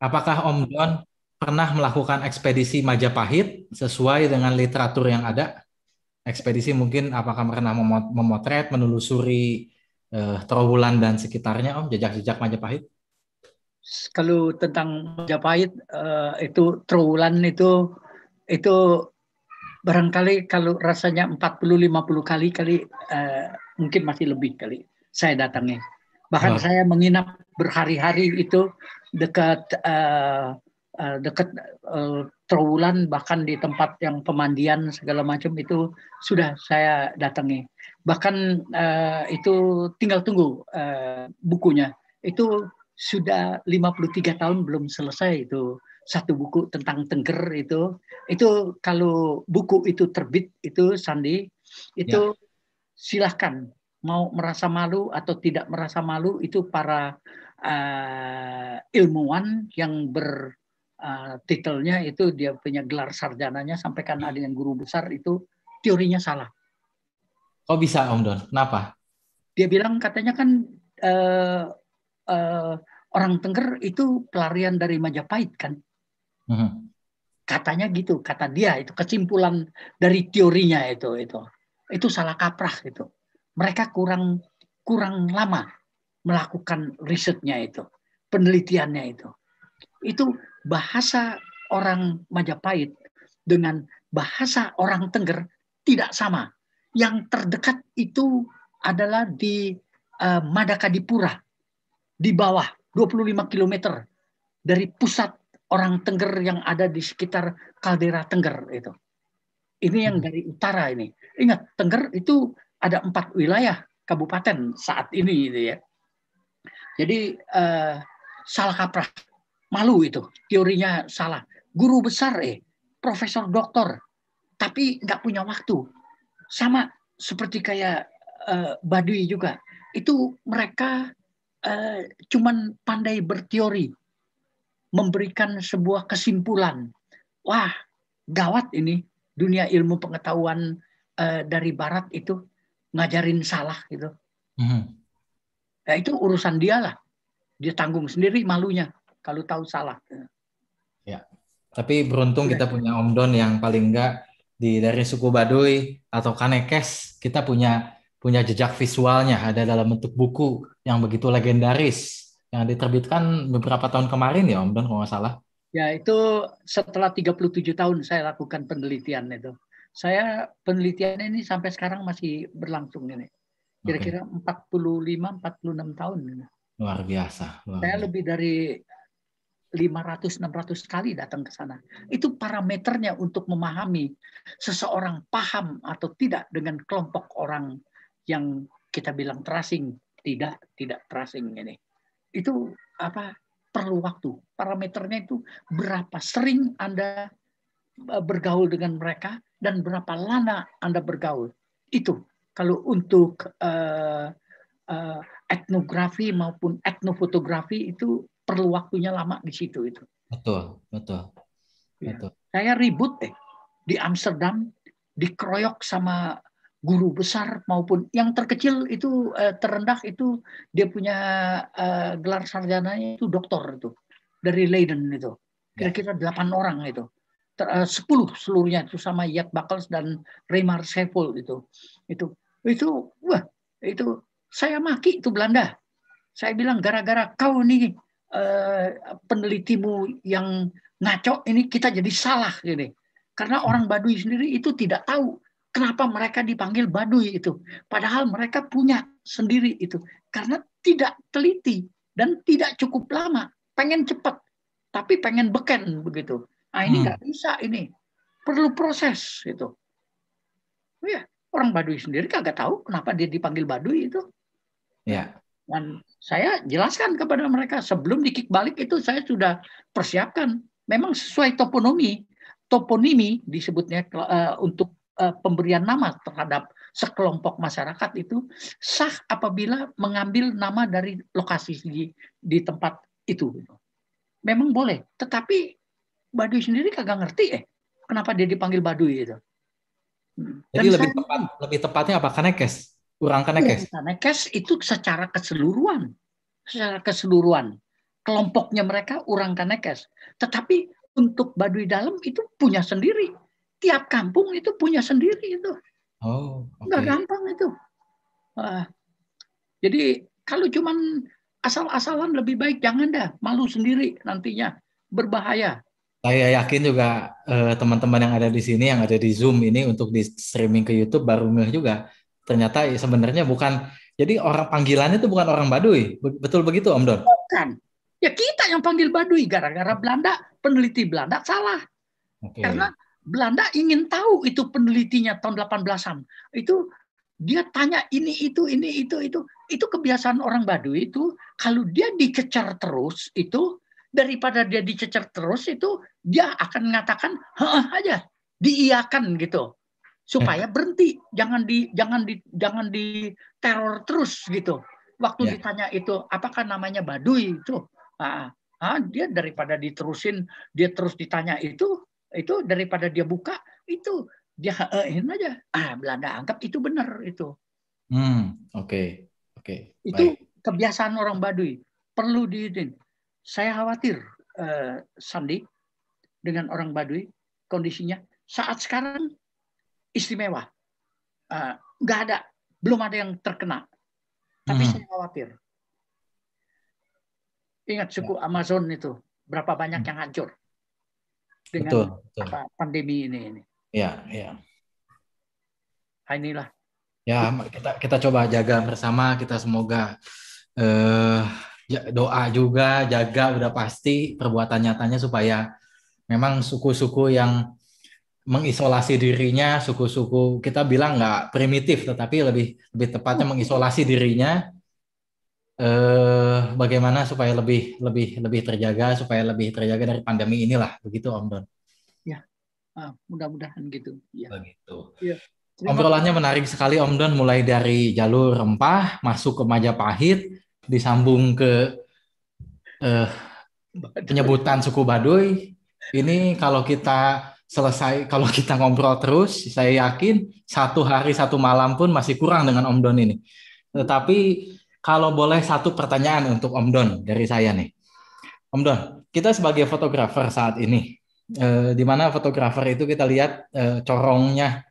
Apakah Om Don pernah melakukan ekspedisi Majapahit sesuai dengan literatur yang ada? Ekspedisi mungkin apakah pernah memotret, menelusuri uh, eh, Trawulan dan sekitarnya Om, jejak-jejak Majapahit? kalau tentang Majapahit uh, itu Trowulan itu itu barangkali kalau rasanya 40 50 kali kali uh, mungkin masih lebih kali saya datangnya. Bahkan oh. saya menginap berhari-hari itu dekat uh, uh, dekat uh, Trowulan bahkan di tempat yang pemandian segala macam itu sudah saya datangi. Bahkan uh, itu tinggal tunggu uh, bukunya. Itu sudah 53 tahun belum selesai itu satu buku tentang tengger itu itu kalau buku itu terbit itu Sandi itu ya. silahkan mau merasa malu atau tidak merasa malu itu para uh, ilmuwan yang ber uh, titelnya itu dia punya gelar sarjananya sampaikan ada yang guru besar itu teorinya salah. Kok bisa Om Don? Kenapa? Dia bilang katanya kan uh, Eh, orang Tengger itu pelarian dari Majapahit kan. Hmm. Katanya gitu, kata dia itu kesimpulan dari teorinya itu itu. Itu salah kaprah itu. Mereka kurang kurang lama melakukan risetnya itu, penelitiannya itu. Itu bahasa orang Majapahit dengan bahasa orang Tengger tidak sama. Yang terdekat itu adalah di uh, eh, Madakadipura di bawah 25 km dari pusat orang Tengger yang ada di sekitar kaldera Tengger itu. Ini yang hmm. dari utara ini. Ingat, Tengger itu ada empat wilayah kabupaten saat ini gitu ya. Jadi eh, salah kaprah, malu itu teorinya salah. Guru besar eh, profesor doktor, tapi nggak punya waktu. Sama seperti kayak eh, Badui juga. Itu mereka Eh, cuman pandai berteori, memberikan sebuah kesimpulan. Wah, gawat ini dunia ilmu pengetahuan eh, dari Barat itu ngajarin salah gitu. Mm-hmm. ya, itu urusan dia lah. Dia tanggung sendiri malunya kalau tahu salah. Ya, tapi beruntung kita iya. punya Om Don yang paling enggak di dari suku Baduy atau Kanekes kita punya punya jejak visualnya ada dalam bentuk buku yang begitu legendaris yang diterbitkan beberapa tahun kemarin ya Om Don kalau nggak salah. Ya itu setelah 37 tahun saya lakukan penelitian itu. Saya penelitian ini sampai sekarang masih berlangsung ini. Kira-kira okay. 45 46 tahun. Luar biasa. Luar saya biasa. lebih dari 500 600 kali datang ke sana. Itu parameternya untuk memahami seseorang paham atau tidak dengan kelompok orang yang kita bilang tracing tidak tidak tracing ini itu apa perlu waktu parameternya itu berapa sering anda eh, bergaul dengan mereka dan berapa lama anda bergaul itu kalau untuk uh, uh, etnografi maupun etnofotografi itu perlu waktunya lama di situ itu betul betul iya. betul saya ribut deh di Amsterdam dikeroyok sama guru besar maupun yang terkecil itu eh, terendah itu dia punya eh, gelar sarjananya itu doktor itu dari Leiden itu ya. kira-kira delapan -kira orang itu eh, sepuluh seluruhnya itu sama Yak Bakels dan Reimar Sefold itu itu itu wah itu saya maki itu Belanda saya bilang gara-gara kau nih penelitimu yang ngaco ini kita jadi salah gini karena hmm. orang Baduy sendiri itu tidak tahu Kenapa mereka dipanggil Baduy itu? Padahal mereka punya sendiri itu. Karena tidak teliti dan tidak cukup lama. Pengen cepat, tapi pengen beken begitu. Nah ini nggak hmm. bisa ini. Perlu proses itu. Oh, ya, orang Baduy sendiri kagak tahu kenapa dia dipanggil Baduy itu. Ya. Dan saya jelaskan kepada mereka sebelum dikik balik itu saya sudah persiapkan. Memang sesuai toponomi, toponimi disebutnya uh, untuk Eh, pemberian nama terhadap sekelompok masyarakat itu sah apabila mengambil nama dari lokasi di, di tempat itu. Memang boleh, tetapi Baduy sendiri kagak ngerti eh kenapa dia dipanggil Baduy itu. Hmm. Jadi Dan lebih saya, tepat lebih tepatnya apa kanekes? Urang iya, kanekes. Ya, kanekes itu secara keseluruhan. Secara keseluruhan kelompoknya mereka urang kanekes. Tetapi untuk Baduy dalam itu punya sendiri tiap kampung itu punya sendiri itu. Oh, okay. nggak gampang itu. jadi kalau cuman asal-asalan lebih baik jangan dah, malu sendiri nantinya berbahaya. Saya yakin juga eh, teman-teman yang ada di sini yang ada di Zoom ini untuk di streaming ke YouTube baru ngeh juga. Ternyata sebenarnya bukan jadi orang panggilannya itu bukan orang Baduy. Betul begitu Om Don? Bukan. Ya kita yang panggil Baduy gara-gara Belanda, peneliti Belanda salah. Okay. Karena Belanda ingin tahu itu penelitinya tahun 18-an. Itu dia tanya ini itu ini itu itu itu kebiasaan orang Baduy itu kalau dia dicecer terus itu daripada dia dicecer terus itu dia akan mengatakan aja diiakan gitu supaya eh. berhenti jangan di jangan di jangan di teror terus gitu waktu yeah. ditanya itu apakah namanya Baduy itu ah, ah, dia daripada diterusin dia terus ditanya itu itu daripada dia buka itu dia ehin eh, aja ah Belanda anggap itu benar itu hmm oke okay. oke okay. itu Baik. kebiasaan orang Baduy perlu diin saya khawatir eh, Sandi dengan orang Baduy kondisinya saat sekarang istimewa eh, nggak eh, ada belum ada yang terkena tapi hmm. saya khawatir ingat suku ya. Amazon itu berapa banyak hmm. yang hancur dengan betul, betul. Apa, pandemi ini. ini. Ya, ya. Nah, inilah. Ya, kita kita coba jaga bersama. Kita semoga eh, doa juga jaga udah pasti perbuatan nyatanya supaya memang suku-suku yang mengisolasi dirinya, suku-suku kita bilang nggak primitif, tetapi lebih lebih tepatnya hmm. mengisolasi dirinya eh, bagaimana supaya lebih lebih lebih terjaga supaya lebih terjaga dari pandemi inilah begitu Om Don. Ya, ah, mudah-mudahan gitu. Ya. Begitu. Ya. Terima menarik sekali Om Don mulai dari jalur rempah masuk ke Majapahit disambung ke eh, penyebutan suku Baduy. Ini kalau kita selesai kalau kita ngobrol terus saya yakin satu hari satu malam pun masih kurang dengan Om Don ini. Tetapi kalau boleh satu pertanyaan untuk Om Don dari saya nih. Om Don, kita sebagai fotografer saat ini, eh, di mana fotografer itu kita lihat eh, corongnya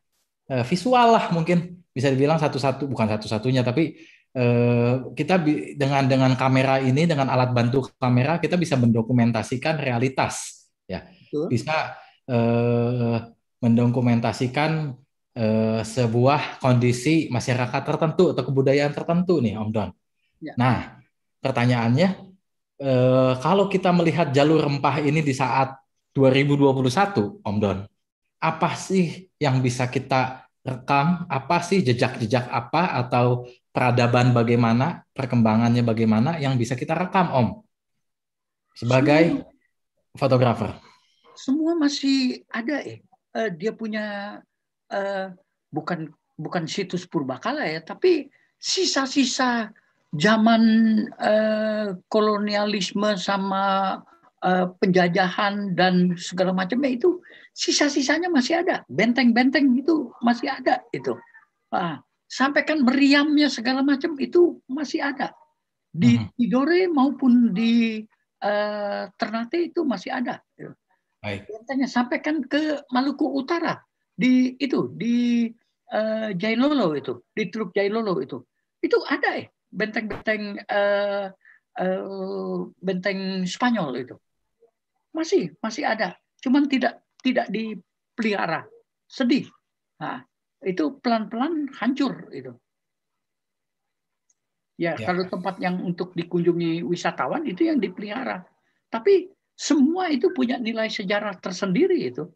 eh, visual lah mungkin bisa dibilang satu-satu bukan satu-satunya tapi eh, kita bi- dengan dengan kamera ini dengan alat bantu kamera kita bisa mendokumentasikan realitas ya Betul. bisa eh, mendokumentasikan eh, sebuah kondisi masyarakat tertentu atau kebudayaan tertentu nih Om Don Ya. Nah, pertanyaannya eh, kalau kita melihat jalur rempah ini di saat 2021, Om Don, apa sih yang bisa kita rekam? Apa sih jejak-jejak apa atau peradaban bagaimana, perkembangannya bagaimana yang bisa kita rekam, Om? Sebagai semua, fotografer. Semua masih ada ya. Uh, dia punya uh, bukan bukan situs purbakala ya, tapi sisa-sisa zaman eh, kolonialisme sama eh, penjajahan dan segala macamnya itu sisa-sisanya masih ada benteng-benteng itu masih ada itu ah, kan meriamnya segala macam itu masih ada di mhm. Tidore maupun di eh, Ternate itu masih ada bentengnya sampai kan ke Maluku Utara di itu di eh, Jailolo itu di Truk Jailolo itu itu ada eh benteng-benteng uh, uh, benteng Spanyol itu masih masih ada, cuman tidak tidak dipelihara. Sedih. Nah, itu pelan-pelan hancur itu. Ya, ya, kalau tempat yang untuk dikunjungi wisatawan itu yang dipelihara. Tapi semua itu punya nilai sejarah tersendiri itu.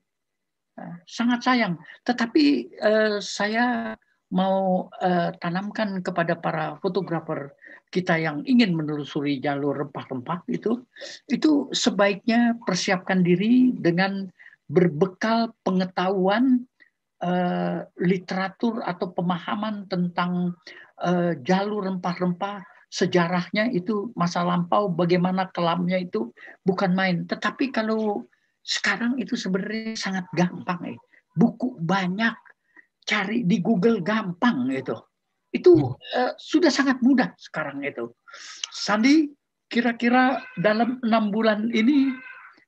Nah, sangat sayang. Tetapi eh, saya mau uh, tanamkan kepada para fotografer kita yang ingin menelusuri jalur rempah-rempah itu, itu sebaiknya persiapkan diri dengan berbekal pengetahuan uh, literatur atau pemahaman tentang uh, jalur rempah-rempah sejarahnya itu masa lampau bagaimana kelamnya itu bukan main tetapi kalau sekarang itu sebenarnya sangat gampang eh buku banyak cari di Google gampang gitu. Itu uh, sudah sangat mudah sekarang itu. Sandi kira-kira dalam enam bulan ini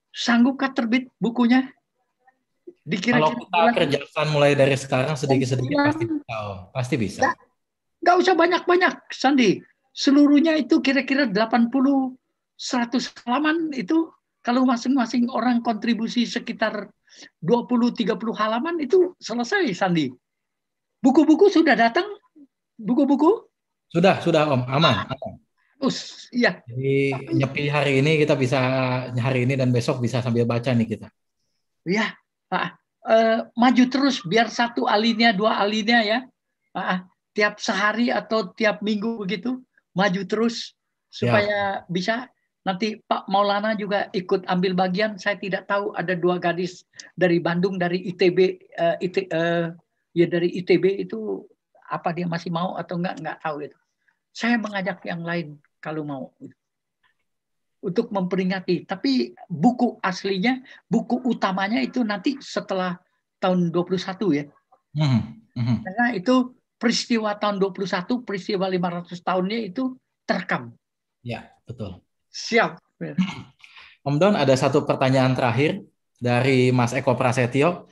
sanggupkah terbit bukunya? Dikira Kalau kita bulan, kerjakan mulai dari sekarang sedikit-sedikit pasti bisa. Oh, pasti bisa. Gak nggak usah banyak-banyak, Sandi. Seluruhnya itu kira-kira 80 100 halaman itu kalau masing-masing orang kontribusi sekitar 20-30 halaman itu selesai Sandi. Buku-buku sudah datang? Buku-buku? Sudah, sudah Om, aman. Ah. aman. Us, ya. Jadi nyepi hari ini kita bisa hari ini dan besok bisa sambil baca nih kita. Iya, Pak ah, eh, maju terus biar satu alinea dua alinea ya. Ah, tiap sehari atau tiap minggu begitu maju terus supaya ya. bisa nanti Pak Maulana juga ikut ambil bagian. Saya tidak tahu ada dua gadis dari Bandung dari ITB eh, IT, eh, ya dari ITB itu apa dia masih mau atau enggak enggak tahu itu. Saya mengajak yang lain kalau mau untuk memperingati. Tapi buku aslinya, buku utamanya itu nanti setelah tahun 21 ya. Mm -hmm. Karena itu peristiwa tahun 21, peristiwa 500 tahunnya itu terekam. Ya, betul. Siap. Om Don, ada satu pertanyaan terakhir dari Mas Eko Prasetyo.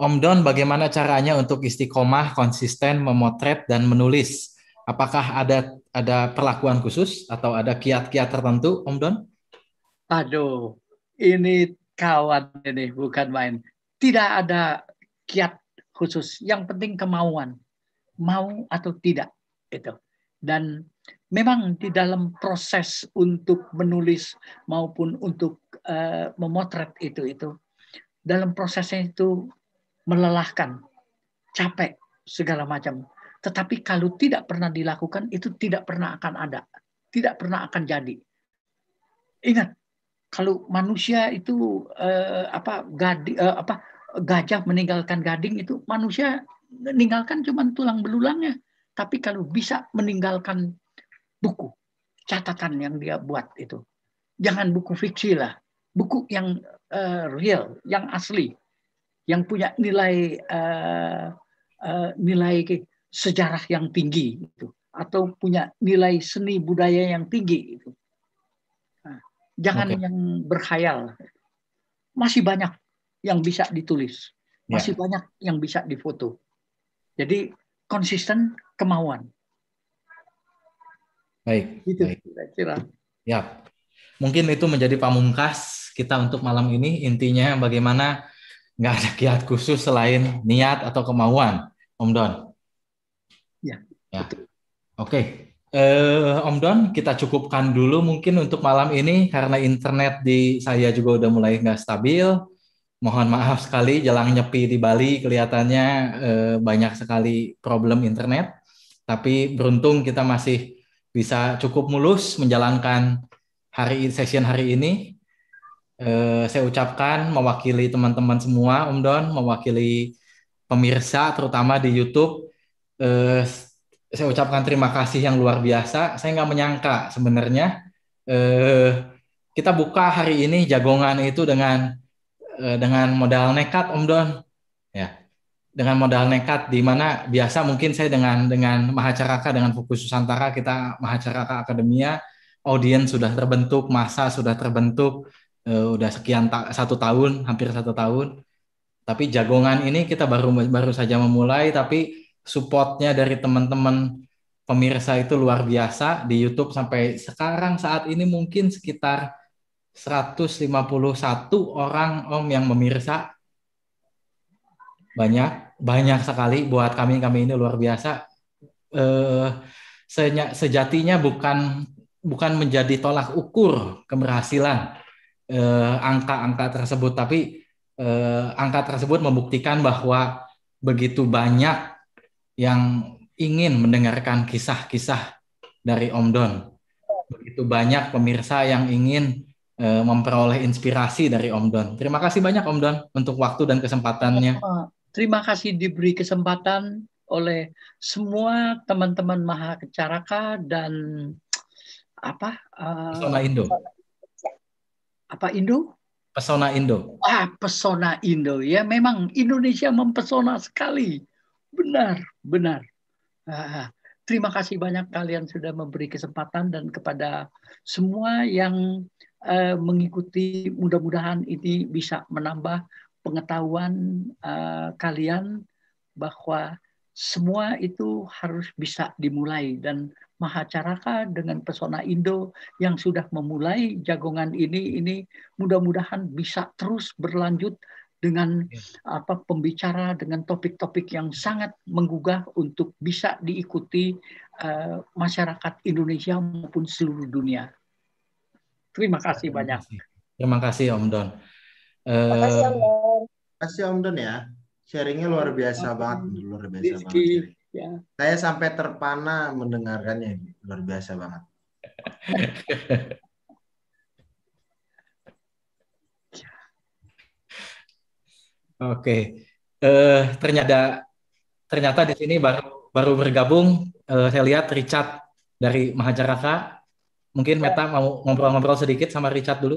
Om Don, bagaimana caranya untuk istiqomah konsisten memotret dan menulis? Apakah ada ada perlakuan khusus atau ada kiat-kiat tertentu, Om Don? Aduh, ini kawan ini bukan main. Tidak ada kiat khusus. Yang penting kemauan, mau atau tidak itu. Dan memang di dalam proses untuk menulis maupun untuk uh, memotret itu itu dalam prosesnya itu melelahkan, capek, segala macam. Tetapi kalau tidak pernah dilakukan, itu tidak pernah akan ada. Tidak pernah akan jadi. Ingat, kalau manusia itu eh, apa, gadi, eh, apa gajah meninggalkan gading itu manusia meninggalkan cuma tulang belulangnya. Tapi kalau bisa meninggalkan buku, catatan yang dia buat itu. Jangan buku fiksi lah, buku yang uh, real, yang asli yang punya nilai uh, uh, nilai sejarah yang tinggi itu atau punya nilai seni budaya yang tinggi itu. Nah, jangan okay. yang berkhayal. Masih banyak yang bisa ditulis, ya. masih yeah. banyak yang bisa difoto. Jadi konsisten kemauan. Baik. Itu kira-kira. Ya. Mungkin itu menjadi pamungkas kita untuk malam ini. Intinya bagaimana nggak ada kiat khusus selain niat atau kemauan, Om Don. Iya, ya. ya. Oke, okay. Uh, eh, Om Don, kita cukupkan dulu mungkin untuk malam ini karena internet di saya juga udah mulai nggak stabil. Mohon maaf sekali, jelang nyepi di Bali kelihatannya uh, banyak sekali problem internet. Tapi beruntung kita masih bisa cukup mulus menjalankan hari session hari ini eh, saya ucapkan mewakili teman-teman semua, Om Don, mewakili pemirsa terutama di YouTube. Eh, saya ucapkan terima kasih yang luar biasa. Saya nggak menyangka sebenarnya eh, kita buka hari ini jagongan itu dengan eh, dengan modal nekat, Om Don. Ya, dengan modal nekat di mana biasa mungkin saya dengan dengan mahacaraka dengan fokus Nusantara kita mahacaraka akademia audiens sudah terbentuk masa sudah terbentuk uh, udah sekian ta satu tahun, hampir satu tahun. Tapi jagongan ini kita baru baru saja memulai, tapi supportnya dari teman-teman pemirsa itu luar biasa di YouTube sampai sekarang saat ini mungkin sekitar 151 orang om yang memirsa banyak banyak sekali buat kami kami ini luar biasa eh, sejatinya bukan bukan menjadi tolak ukur keberhasilan Eh, angka-angka eh, tersebut tapi eh, angka tersebut membuktikan bahwa begitu banyak yang ingin mendengarkan kisah-kisah dari Om Don. Begitu banyak pemirsa yang ingin eh, memperoleh inspirasi dari Om Don. Terima kasih banyak Om Don untuk waktu dan kesempatannya. Oh, terima kasih diberi kesempatan oleh semua teman-teman Mahakecaraka dan apa? Uh, Indo apa Indo? Pesona Indo. Ah, pesona Indo ya. Memang Indonesia mempesona sekali. Benar, benar. Ah, terima kasih banyak kalian sudah memberi kesempatan dan kepada semua yang eh, mengikuti. Mudah-mudahan ini bisa menambah pengetahuan eh, kalian bahwa semua itu harus bisa dimulai dan Mahacaraka dengan pesona Indo yang sudah memulai jagongan ini ini mudah-mudahan bisa terus berlanjut dengan ya. apa pembicara dengan topik-topik yang sangat menggugah untuk bisa diikuti uh, masyarakat Indonesia maupun seluruh dunia. Terima ya, kasih Terima banyak. Terima kasih Om Don. Terima kasih Om eh, Don. Terima kasih Om Don ya. Sharingnya luar biasa banget, luar biasa banget ya. Saya sampai terpana mendengarkannya, luar biasa banget. Oke, okay. uh, eh, ternyata ternyata di sini baru baru bergabung. Uh, saya lihat Richard dari Mahajaraka. Mungkin ya. Meta mau ngobrol-ngobrol sedikit sama Richard dulu.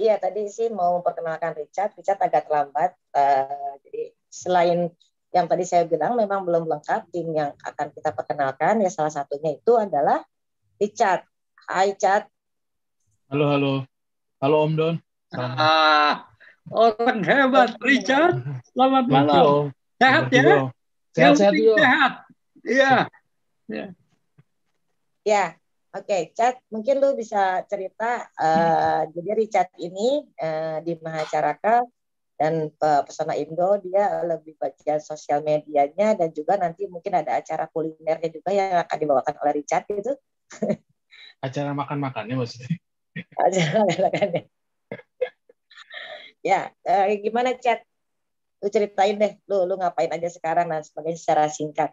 Iya, tadi sih mau memperkenalkan Richard. Richard agak terlambat. Uh, jadi selain yang tadi saya bilang memang belum lengkap tim yang akan kita perkenalkan ya salah satunya itu adalah Richard. Hai Chat. Halo halo. Halo Om Don. Ah, orang hebat Richard. Selamat malam. Sehat ya? Sehat sehat. Sehat. Iya. iya. Ya. Oke, okay, Chat, mungkin lu bisa cerita. Uh, jadi Richard ini uh, di Mahacaraka dan eh, pesona Indo dia lebih bagian sosial medianya dan juga nanti mungkin ada acara kulinernya juga yang akan dibawakan oleh Richard gitu. Acara makan-makannya maksudnya? acara makan ya, eh, gimana Chat? Lu ceritain deh, lu lu ngapain aja sekarang dan sebagainya secara singkat.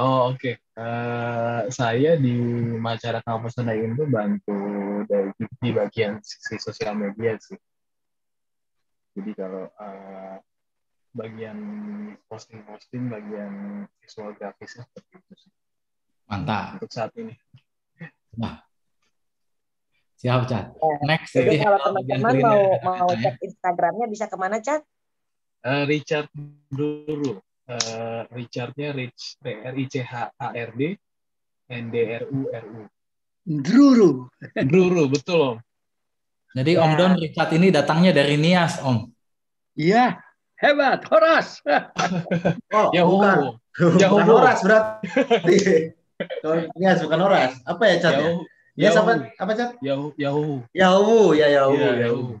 Oh oke, okay. uh, eh, saya di masyarakat kampus Indo bantu dari di bagian sisi sosial media sih jadi kalau uh, bagian posting-posting, bagian visual grafisnya seperti itu Mantap. Untuk saat ini. Nah. Siap, Cat. Oh. Eh, Next. Jadi kalau teman-teman mau, mau ya? cek Instagramnya bisa kemana, Cat? Uh, eh, Richard Duru. Uh, Richardnya Rich R I C H A R D N D R U R U. Druru. Druru betul om. Jadi ya. Om Don Richard ini datangnya dari Nias, Om. Iya, hebat, Horas. oh, ya, bukan. Ya, bukan Horas berarti. Nias bukan Horas. Apa ya, chat? Ya, ya? Nias ya, apa, apa Cat? Yahu. Yahu. Yahu, ya Yahu. Ya, Yahu. Ya,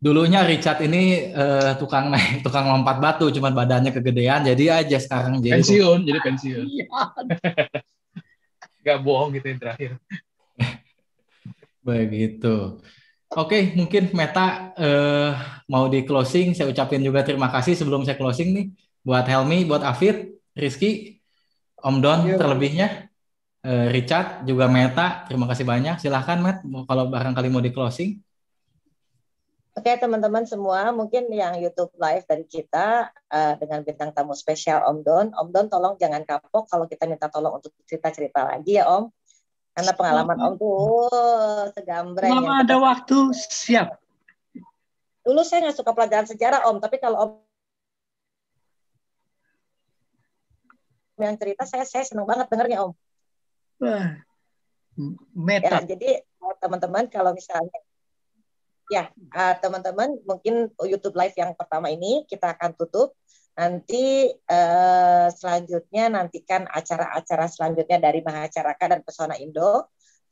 Dulunya Richard ini uh, tukang naik, tukang lompat batu, cuman badannya kegedean, jadi aja sekarang jadi pensiun, jadi pensiun. Iya. Gak bohong gitu yang terakhir. Begitu. Oke, okay, mungkin Meta uh, mau di closing. Saya ucapin juga terima kasih sebelum saya closing nih buat Helmi, buat Afid, Rizky, Om Don yeah. terlebihnya, uh, Richard juga Meta. Terima kasih banyak. Silahkan Met, kalau barangkali mau di closing. Oke okay, teman-teman semua, mungkin yang YouTube live dari kita uh, dengan bintang tamu spesial Om Don. Om Don tolong jangan kapok kalau kita minta tolong untuk cerita-cerita lagi ya Om. Karena pengalaman Om tuh oh, segambreng. Mama ada waktu siap. Dulu saya nggak suka pelajaran sejarah Om, tapi kalau Om yang cerita saya saya senang banget dengarnya Om. meta. Ya, jadi teman-teman kalau misalnya ya ah, teman-teman mungkin YouTube live yang pertama ini kita akan tutup. Nanti eh, selanjutnya nantikan acara-acara selanjutnya dari Mahacaraka dan Pesona Indo.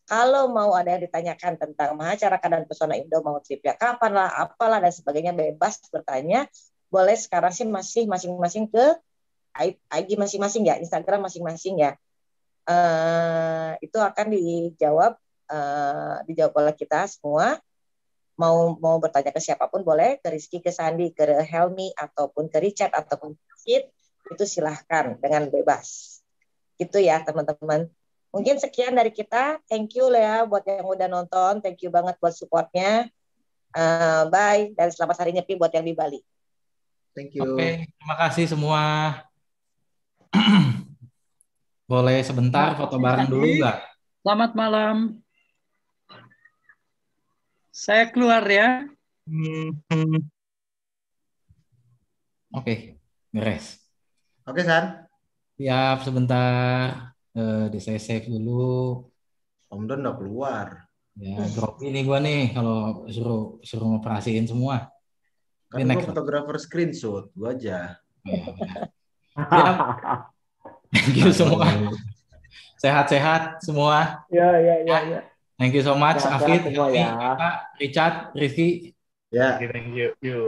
Kalau mau ada yang ditanyakan tentang Mahacaraka dan Pesona Indo, mau ya kapan lah, apalah dan sebagainya bebas bertanya. Boleh sekarang sih masih masing-masing ke IG masing-masing ya, Instagram masing-masing ya. Eh, itu akan dijawab eh, dijawab oleh kita semua mau mau bertanya ke siapapun boleh ke Rizky ke Sandi ke Helmi ataupun ke Richard ataupun ke Fit itu silahkan dengan bebas gitu ya teman-teman mungkin sekian dari kita thank you ya buat yang udah nonton thank you banget buat supportnya uh, bye dan selamat hari nyepi buat yang di Bali thank you oke okay, terima kasih semua boleh sebentar foto bareng dulu nggak selamat malam saya keluar ya. Hmm. Oke, okay, beres. Oke, okay, San. Siap, sebentar. Uh, di saya save dulu. Om Don udah keluar. Ya, drop ini gua nih kalau suruh suruh ngoperasiin semua. Kan ini fotografer screenshot, gua aja. Ya, Thank you semua. Sehat-sehat semua. Ya, ya, ya, ya. Thank you so much, Afid, ya. Pak, Richard, Rizky. Ya. Yeah. Thank you. Thank you.